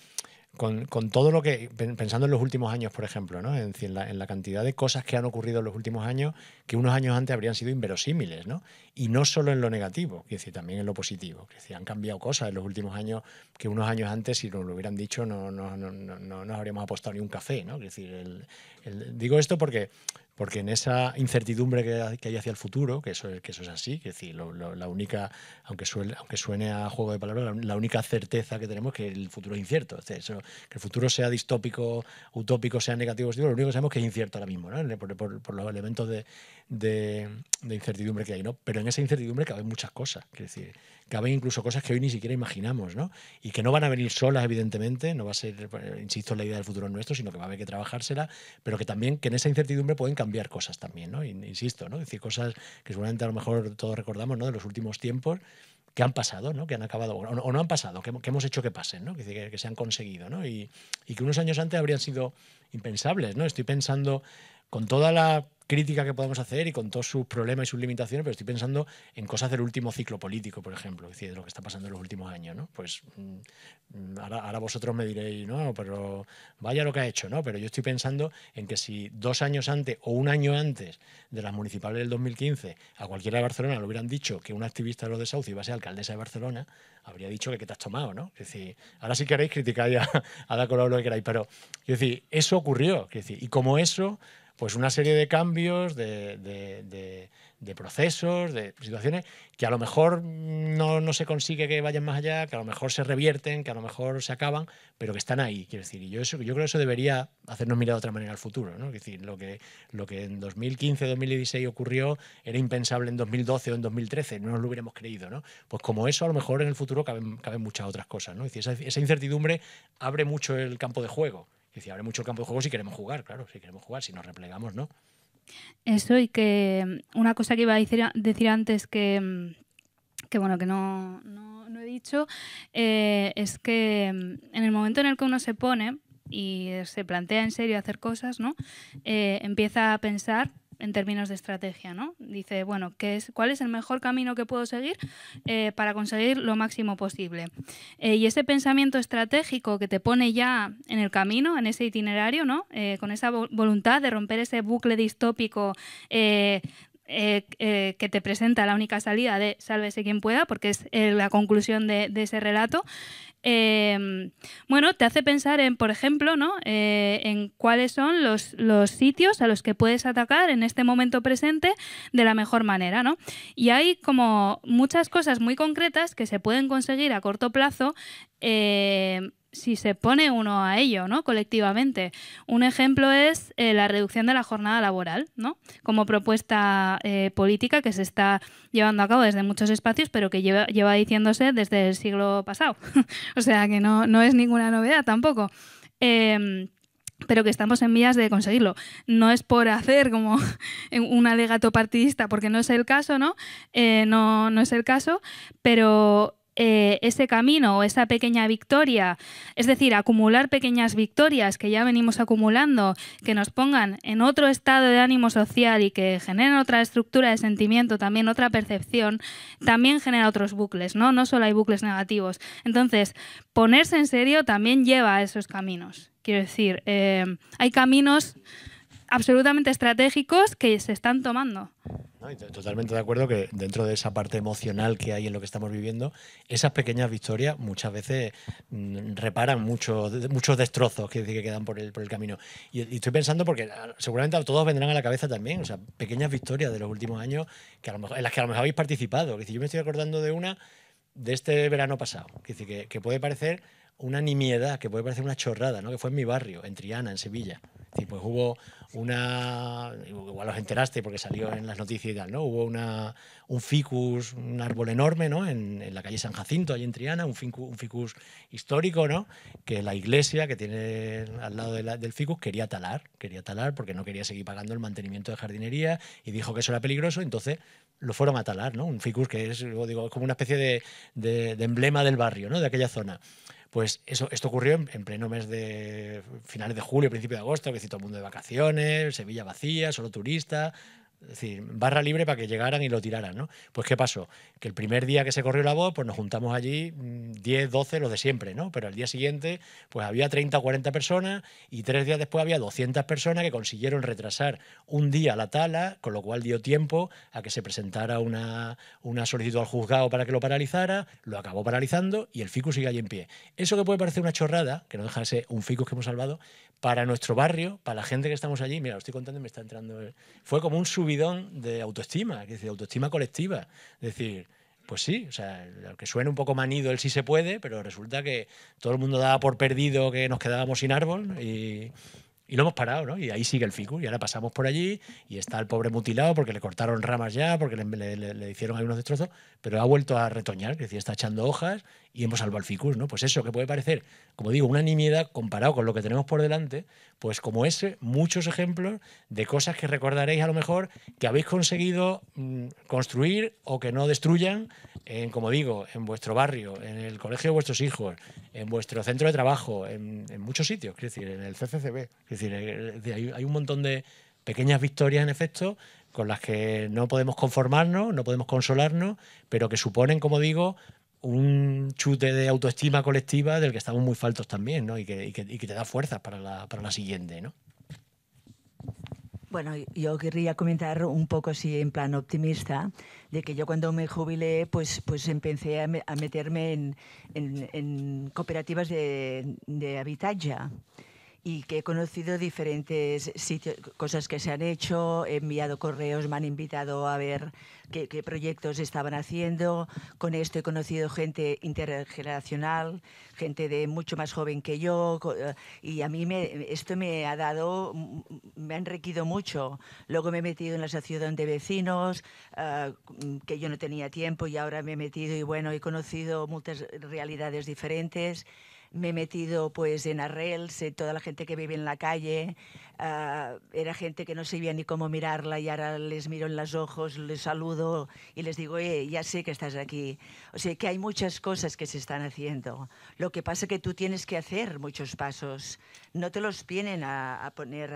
con, todo lo que, pensando en los últimos años, por ejemplo, ¿no? en, la, cantidad de cosas que han ocurrido en los últimos años que unos años antes habrían sido inverosímiles, ¿no? y no solo en lo negativo, es decir, también en lo positivo. Es decir, han cambiado cosas en los últimos años que unos años antes, si nos lo hubieran dicho, no, no, no, no, nos habríamos apostado ni un café. ¿no? decir, digo esto porque porque en esa incertidumbre que, hay hacia el futuro, que eso, que eso es así, que decir, la única, aunque, aunque suene a juego de palabras, la, única certeza que tenemos es que el futuro es incierto. Es eso, que el futuro sea distópico, utópico, sea negativo, lo único que sabemos es que es incierto ahora mismo, ¿no? por, los elementos de, incertidumbre que hay. ¿no? Pero en esa incertidumbre caben muchas cosas. que decir, que caben incluso cosas que hoy ni siquiera imaginamos, ¿no? Y que no van a venir solas, evidentemente, no va a ser, insisto, la idea del futuro nuestro, sino que va a haber que trabajársela, pero que también, que en esa incertidumbre pueden cambiar cosas también, ¿no? Insisto, ¿no? decir, cosas que seguramente a lo mejor todos recordamos, ¿no? De los últimos tiempos, que han pasado, ¿no? que han acabado, o no, han pasado, que, hemos hecho que pasen, ¿no? que, se han conseguido, ¿no? y, y, que unos años antes habrían sido impensables. ¿no? Estoy pensando con toda la crítica que podemos hacer y con todos sus problemas y sus limitaciones, pero estoy pensando en cosas del último ciclo político, por ejemplo, es decir, de lo que está pasando en los últimos años, ¿no? Pues mm, ahora, ahora, vosotros me diréis, no, pero vaya lo que ha hecho, ¿no? Pero yo estoy pensando en que si dos años antes o un año antes de las municipales del 2015 a cualquiera de Barcelona le hubieran dicho que un activista de los desahucios iba a ser alcaldesa de Barcelona, habría dicho que, qué te has tomado, ¿no? Es decir, ahora sí queréis criticar ya a, la color lo que queráis, pero es decir, eso ocurrió, es decir, y como eso pues una serie de cambios, de, procesos, de situaciones que a lo mejor no, se consigue que vayan más allá, que a lo mejor se revierten, que a lo mejor se acaban, pero que están ahí, quiero decir. Y yo, creo que eso debería hacernos mirar de otra manera al futuro. ¿no? decir, lo que, lo que en 2015, 2016 ocurrió era impensable en 2012 o en 2013, no nos lo hubiéramos creído. Pues como eso, a lo mejor en el futuro caben, muchas otras cosas. ¿no? esa incertidumbre abre mucho el campo de juego. Es abre mucho el campo de juego si queremos jugar, claro, si queremos jugar, si nos replegamos, no. Eso y que mm, una cosa que iba a decir, antes mm, que, bueno, que no, no, he dicho, eh, es que mm, en el momento en el que uno se pone y se plantea en serio hacer cosas, ¿no? Eh, empieza a pensar en términos de estrategia, ¿no? Dice, bueno, ¿qué es, ¿cuál es el mejor camino que puedo seguir eh, para conseguir lo máximo posible? Eh, y ese pensamiento estratégico que te pone ya en el camino, en ese itinerario, ¿no? Eh, con esa voluntad de romper ese bucle distópico eh, eh, que te presenta la única salida de Sálvese quien pueda, porque es eh, la conclusión de, ese relato, em, bueno, te hace pensar en, por ejemplo, ¿no? en cuáles son los, los, sitios a los que puedes atacar en este momento presente de la mejor manera. ¿no? Y hay como muchas cosas muy concretas que se pueden conseguir a corto plazo si se pone uno a ello, ¿no? Colectivamente. Un ejemplo es eh, la reducción de la jornada laboral, ¿no? Como propuesta eh, política que se está llevando a cabo desde muchos espacios, pero que lleva, diciéndose desde el siglo pasado. o sea que no, es ninguna novedad tampoco. Em, pero que estamos en vías de conseguirlo. No es por hacer como un alegato partidista, porque no es el caso, ¿no? Eh, no, no es el caso, pero eh, ese camino o esa pequeña victoria, es decir, acumular pequeñas victorias que ya venimos acumulando, que nos pongan en otro estado de ánimo social y que generen otra estructura de sentimiento, también otra percepción, también genera otros bucles, ¿no? No solo hay bucles negativos. Entonces, ponerse en serio también lleva a esos caminos. Quiero decir, eh, hay caminos absolutamente estratégicos que se están tomando totalmente de acuerdo que dentro de esa parte emocional que hay en lo que estamos viviendo, esas pequeñas victorias muchas veces mm, reparan muchos, muchos destrozos que, que quedan por el, camino. Y, estoy pensando porque ah, seguramente a todos vendrán a la cabeza también, o pequeñas victorias de los últimos años que en las que a lo mejor habéis participado. yo me estoy acordando de una de este verano pasado, que, que puede parecer una nimiedad que puede parecer una chorrada, ¿no? que fue en mi barrio, en Triana, en Sevilla. Y pues hubo una, igual os enteraste porque salió en las noticias ¿no? Hubo un ficus, un árbol enorme, ¿no? En, la calle San Jacinto, allí en Triana, un ficus, histórico, ¿no? Que la iglesia que tiene al lado del ficus quería talar, quería talar porque no quería seguir pagando el mantenimiento de jardinería y dijo que eso era peligroso, entonces lo fueron a talar, ¿no? Un ficus que es, digo, como una especie de, de emblema del barrio, ¿no? De aquella zona. Pues eso, esto ocurrió en, pleno mes de finales de julio, principio de agosto, que todo el mundo de vacaciones, Sevilla vacía, solo turista, es decir, barra libre para que llegaran y lo tiraran, ¿no? Pues ¿qué pasó? Que el primer día que se corrió la voz, pues nos juntamos allí 10, 12, lo de siempre, ¿no? Pero al día siguiente, pues había 30 o 40 personas y tres días después había 200 personas que consiguieron retrasar un día la tala, con lo cual dio tiempo a que se presentara una, una solicitud al juzgado para que lo paralizara, lo acabó paralizando y el ficus sigue allí en pie. Eso que puede parecer una chorrada, que no deja de un ficus que hemos salvado, para nuestro barrio, para la gente que estamos allí. Mira, lo estoy contando y me está entrando. Fue como un subidón de autoestima, que decir, autoestima colectiva. Es decir, pues sí, o sea, que suene un poco manido el sí se puede, pero resulta que todo el mundo daba por perdido que nos quedábamos sin árbol y, lo hemos parado, ¿no? Y ahí sigue el fico Y ahora pasamos por allí y está el pobre mutilado porque le cortaron ramas ya, porque le, le hicieron algunos destrozos, pero ha vuelto a retoñar, es decir, está echando hojas y hemos salvado al ficus, ¿no? Pues eso, que puede parecer, como digo, una nimiedad comparado con lo que tenemos por delante, pues como ese, muchos ejemplos de cosas que recordaréis a lo mejor que habéis conseguido mm, construir o que no destruyan, como digo, en vuestro barrio, en el colegio de vuestros hijos, en vuestro centro de trabajo, en, muchos sitios, es decir, en el CCCB. Es decir, eh, hay un montón de pequeñas victorias, en efecto, con las que no podemos conformarnos, no podemos consolarnos, pero que suponen, como digo, un chute de autoestima colectiva del que estamos muy faltos también, ¿no? Y que, y que, y que te da fuerzas para la, para la siguiente, ¿no? Bueno, yo querría comentar un poco así en plan optimista, de que yo cuando me jubilé, pues, pues empecé a, me, a meterme en, en, en, cooperativas de, de habitatge y que he conocido diferentes cosas que se han hecho, he enviado correos, me han invitado a ver qué, proyectos estaban haciendo. Con esto he conocido gente intergeneracional, gente de mucho más joven que yo, y a mí me, esto me ha dado, me ha enriquecido mucho. Luego me he metido en la asociación de vecinos, ah, que yo no tenía tiempo y ahora me he metido y bueno, he conocido muchas realidades diferentes me he metido pues en arrels, eh, toda la gente que vive en la calle, ah, era gente que no sabía ni cómo mirarla y ahora les miro en los ojos, les saludo y les digo, eh, ya sé que estás aquí. O sea, que hay muchas cosas que se están haciendo. Lo que pasa es que tú tienes que hacer muchos pasos, no te los vienen a, poner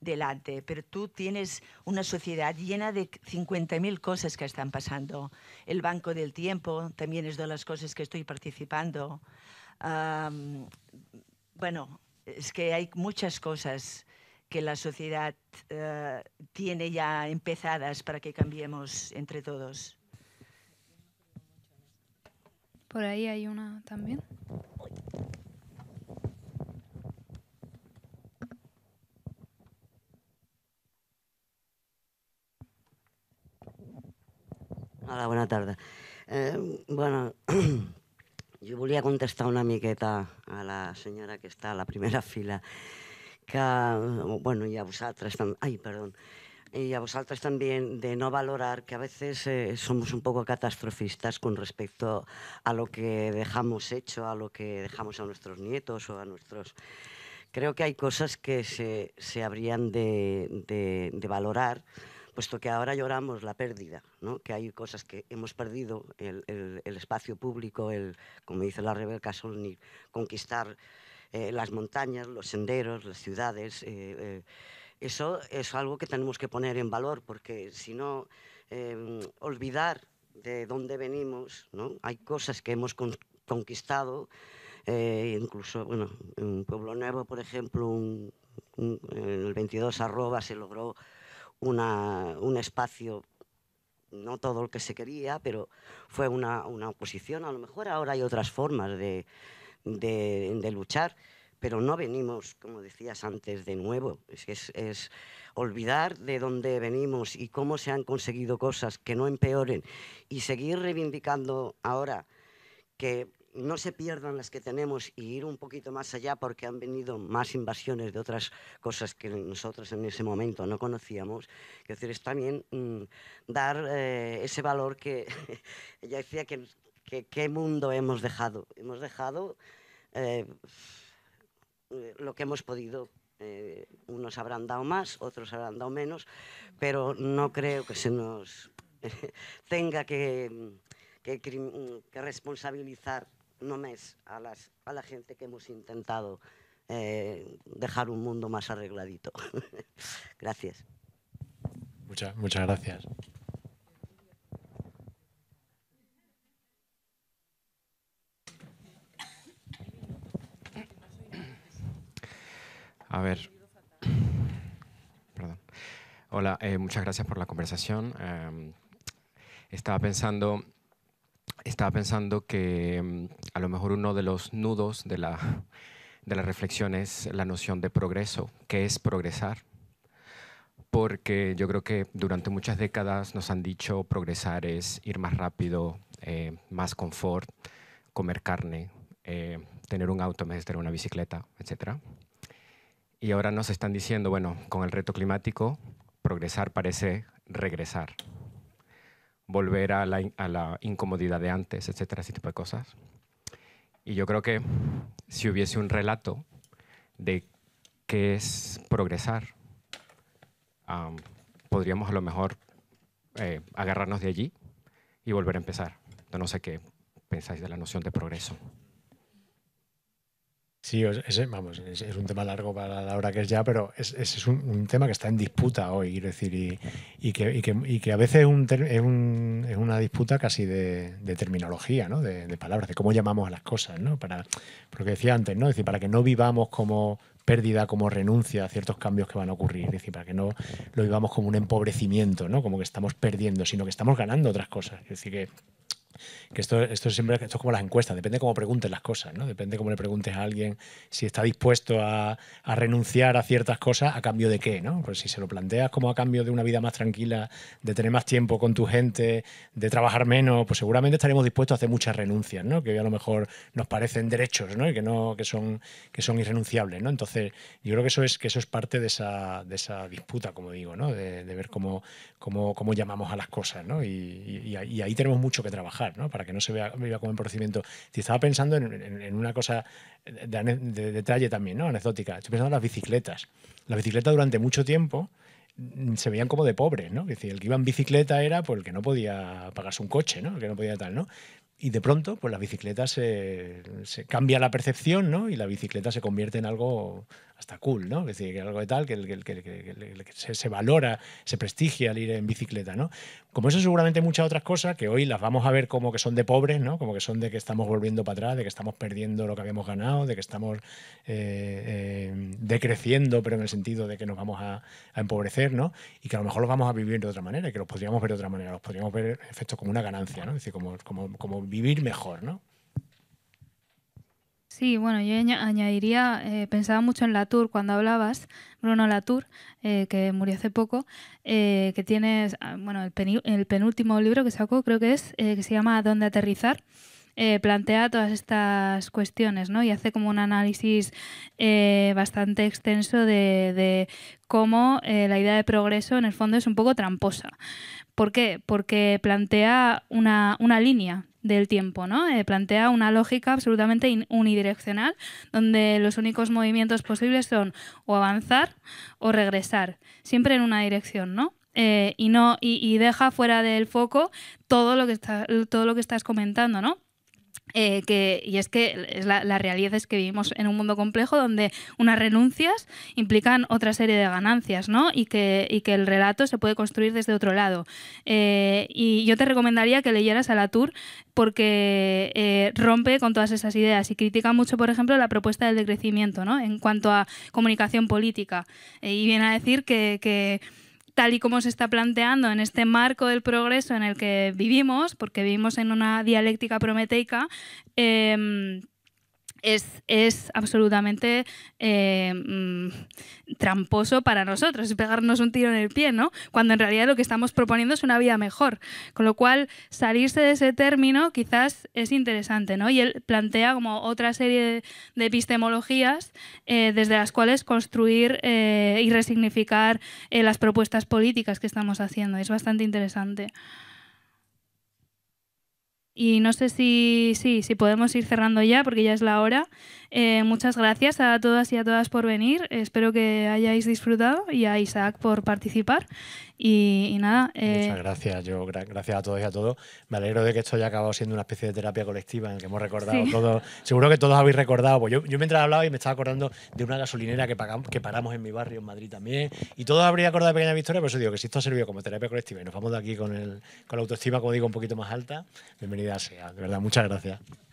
delante, pero tú tienes una sociedad llena de 50.000 cosas que están pasando. El Banco del Tiempo también es de las cosas que estoy participando bueno, es que hay muchas cosas que la sociedad eh, tiene ya empezadas para que cambiemos entre todos. Por ahí hay una también. Hola, buena tarde. Eh, bueno, Jo a contestar una miqueta a la señora que está a la primera fila, que, bueno, a vosaltres y a vosotras también de no valorar que a veces eh, somos un poco catastrofistas con respecto a lo que dejamos hecho, a lo que dejamos a nuestros nietos o a nuestros... Creo que hay cosas que se, se habrían de, de, de valorar puesto que ahora lloramos la pérdida, ¿no? que hay cosas que hemos perdido, el, espacio público, el, como dice la Rebelca Solnit, conquistar eh, las montañas, los senderos, las ciudades. Eh, eh, eso es algo que tenemos que poner en valor, porque si no, em, olvidar de dónde venimos, hay cosas que hemos conquistado, incluso, bueno, en Pueblo Nuevo, por ejemplo, en el 22 arroba se logró un espacio, no todo el que se quería, pero fue una, oposición. A lo mejor ahora hay otras formas de, luchar, pero no venimos, como decías antes, de nuevo. es olvidar de dónde venimos y cómo se han conseguido cosas que no empeoren y seguir reivindicando ahora que no se pierdan las que tenemos y ir un poquito más allá porque han venido más invasiones de otras cosas que nosotros en ese momento no conocíamos. Es decir, es también mm, dar eh, ese valor que ella decía que, qué mundo hemos dejado. Hemos dejado eh, lo que hemos podido. Eh, unos habrán dado más, otros habrán dado menos, pero no creo que se nos tenga que, que, que responsabilizar no a, las, a la gente que hemos intentado eh, dejar un mundo más arregladito. gracias. Mucha, muchas gracias. A ver. Perdón. Hola, eh, muchas gracias por la conversación. Em, estaba pensando estaba pensando que mm, a lo mejor uno de los nudos de la, de la reflexión es la noción de progreso. ¿Qué es progresar? Porque yo creo que durante muchas décadas nos han dicho progresar es ir más rápido, eh, más confort, comer carne, eh, tener un auto en de una bicicleta, etc. Y ahora nos están diciendo, bueno, con el reto climático, progresar parece regresar volver a la, a la incomodidad de antes, etcétera, ese tipo de cosas. Y yo creo que si hubiese un relato de qué es progresar, podríamos a lo mejor eh, agarrarnos de allí y volver a empezar. no sé qué pensáis de la noción de progreso. Sí, ese, vamos, es, un tema largo para la hora que es ya, pero ese es, un, tema que está en disputa hoy, decir, y, que, y, que, a veces es, un, es, una disputa casi de, terminología, ¿no? De, palabras, de cómo llamamos a las cosas, ¿no? Para, porque decía antes, ¿no? decir, para que no vivamos como pérdida, como renuncia a ciertos cambios que van a ocurrir, decir, para que no lo vivamos como un empobrecimiento, ¿no? Como que estamos perdiendo, sino que estamos ganando otras cosas, es decir, que que esto, esto, siempre, esto es como las encuestas, depende cómo preguntes las cosas, ¿no? Depende cómo le preguntes a alguien si está dispuesto a, renunciar a ciertas cosas a cambio de qué, ¿no? Pues si se lo planteas como a cambio de una vida más tranquila, de tener más tiempo con tu gente, de trabajar menos, pues seguramente estaremos dispuestos a hacer muchas renuncias, ¿no? Que a lo mejor nos parecen derechos, ¿no? Y que no, que son, que son irrenunciables, ¿no? Entonces, yo creo que eso es, que eso es parte de esa, disputa, como digo, ¿no? de ver cómo, cómo, llamamos a las cosas, ¿no? Y, ahí tenemos mucho que trabajar, ¿no? Para que no se vea, como como procedimiento. Si estaba pensando en, una cosa de, detalle también, ¿no? Anecdótica. Estoy pensando en las bicicletas. Las bicicletas durante mucho tiempo mm, se veían como de pobres, ¿no? Es decir, el que iba en bicicleta era pues, el que no podía pagarse un coche, ¿no? El que no podía tal, ¿no? Y de pronto, pues la bicicleta se, se cambia la percepción, ¿no? Y la bicicleta se convierte en algo hasta cool, ¿no? Es decir, que algo de tal, que, se, valora, se prestigia al ir en bicicleta, ¿no? Como eso seguramente muchas otras cosas que hoy las vamos a ver como que son de pobres, ¿no? Como que son de que estamos volviendo para atrás, de que estamos perdiendo lo que habíamos ganado, de que estamos eh, eh, decreciendo, pero en el sentido de que nos vamos a, empobrecer, ¿no? Y que a lo mejor los vamos a vivir de otra manera, y que los podríamos ver de otra manera, los podríamos ver efecto, como una ganancia, ¿no? Es decir, como, como vivir mejor, ¿no? Sí, bueno, yo añadiría, eh, pensaba mucho en Latour cuando hablabas, Bruno Latour, eh, que murió hace poco, eh, que tiene, ah, bueno, el, penúltimo libro que sacó, creo que es, que se llama ¿Dónde aterrizar? plantea todas estas cuestiones, ¿no? Y hace como un análisis bastante extenso de, cómo la idea de progreso en el fondo es un poco tramposa, ¿Por qué? Porque plantea una, línea del tiempo, ¿no? Eh, plantea una lógica absolutamente unidireccional, donde los únicos movimientos posibles son o avanzar o regresar, siempre en una dirección, ¿no? Eh, y no y, deja fuera del foco todo lo que está, todo lo que estás comentando, ¿no? Eh, que, y es que la, realidad es que vivimos en un mundo complejo donde unas renuncias implican otra serie de ganancias, Y que, que el relato se puede construir desde otro lado. Eh, y yo te recomendaría que leyeras a la Tour porque eh, rompe con todas esas ideas y critica mucho, por ejemplo, la propuesta del decrecimiento, En cuanto a comunicación política. y viene a decir que, que tal y como se está planteando en este marco del progreso en el que vivimos, porque vivimos en una dialéctica prometeica, em, es, absolutamente eh, mm, tramposo para nosotros, pegarnos un tiro en el pie, ¿no? Cuando en realidad lo que estamos proponiendo es una vida mejor. Con lo cual, salirse de ese término quizás es interesante, ¿no? Y él plantea como otra serie de epistemologías eh, desde las cuales construir eh, y resignificar las propuestas políticas que estamos haciendo. Es bastante interesante. Y no sé si, sí, si podemos ir cerrando ya, porque ya es la hora. Eh, muchas gracias a todas y a todas por venir. Espero que hayáis disfrutado y a Isaac por participar. Y, nada. Eh, muchas gracias, yo gracias a todos y a todos. Me alegro de que esto haya acabado siendo una especie de terapia colectiva en la que hemos recordado Seguro que todos habéis recordado. Pues yo, yo, mientras hablaba y me estaba acordando de una gasolinera que, que paramos en mi barrio, en Madrid también. Y todos habría acordado de Pequeña Victoria, pero eso digo que si esto ha servido como terapia colectiva y nos vamos de aquí con, el, con la autoestima, como digo, un poquito más alta, bienvenida sea. verdad, muchas gracias.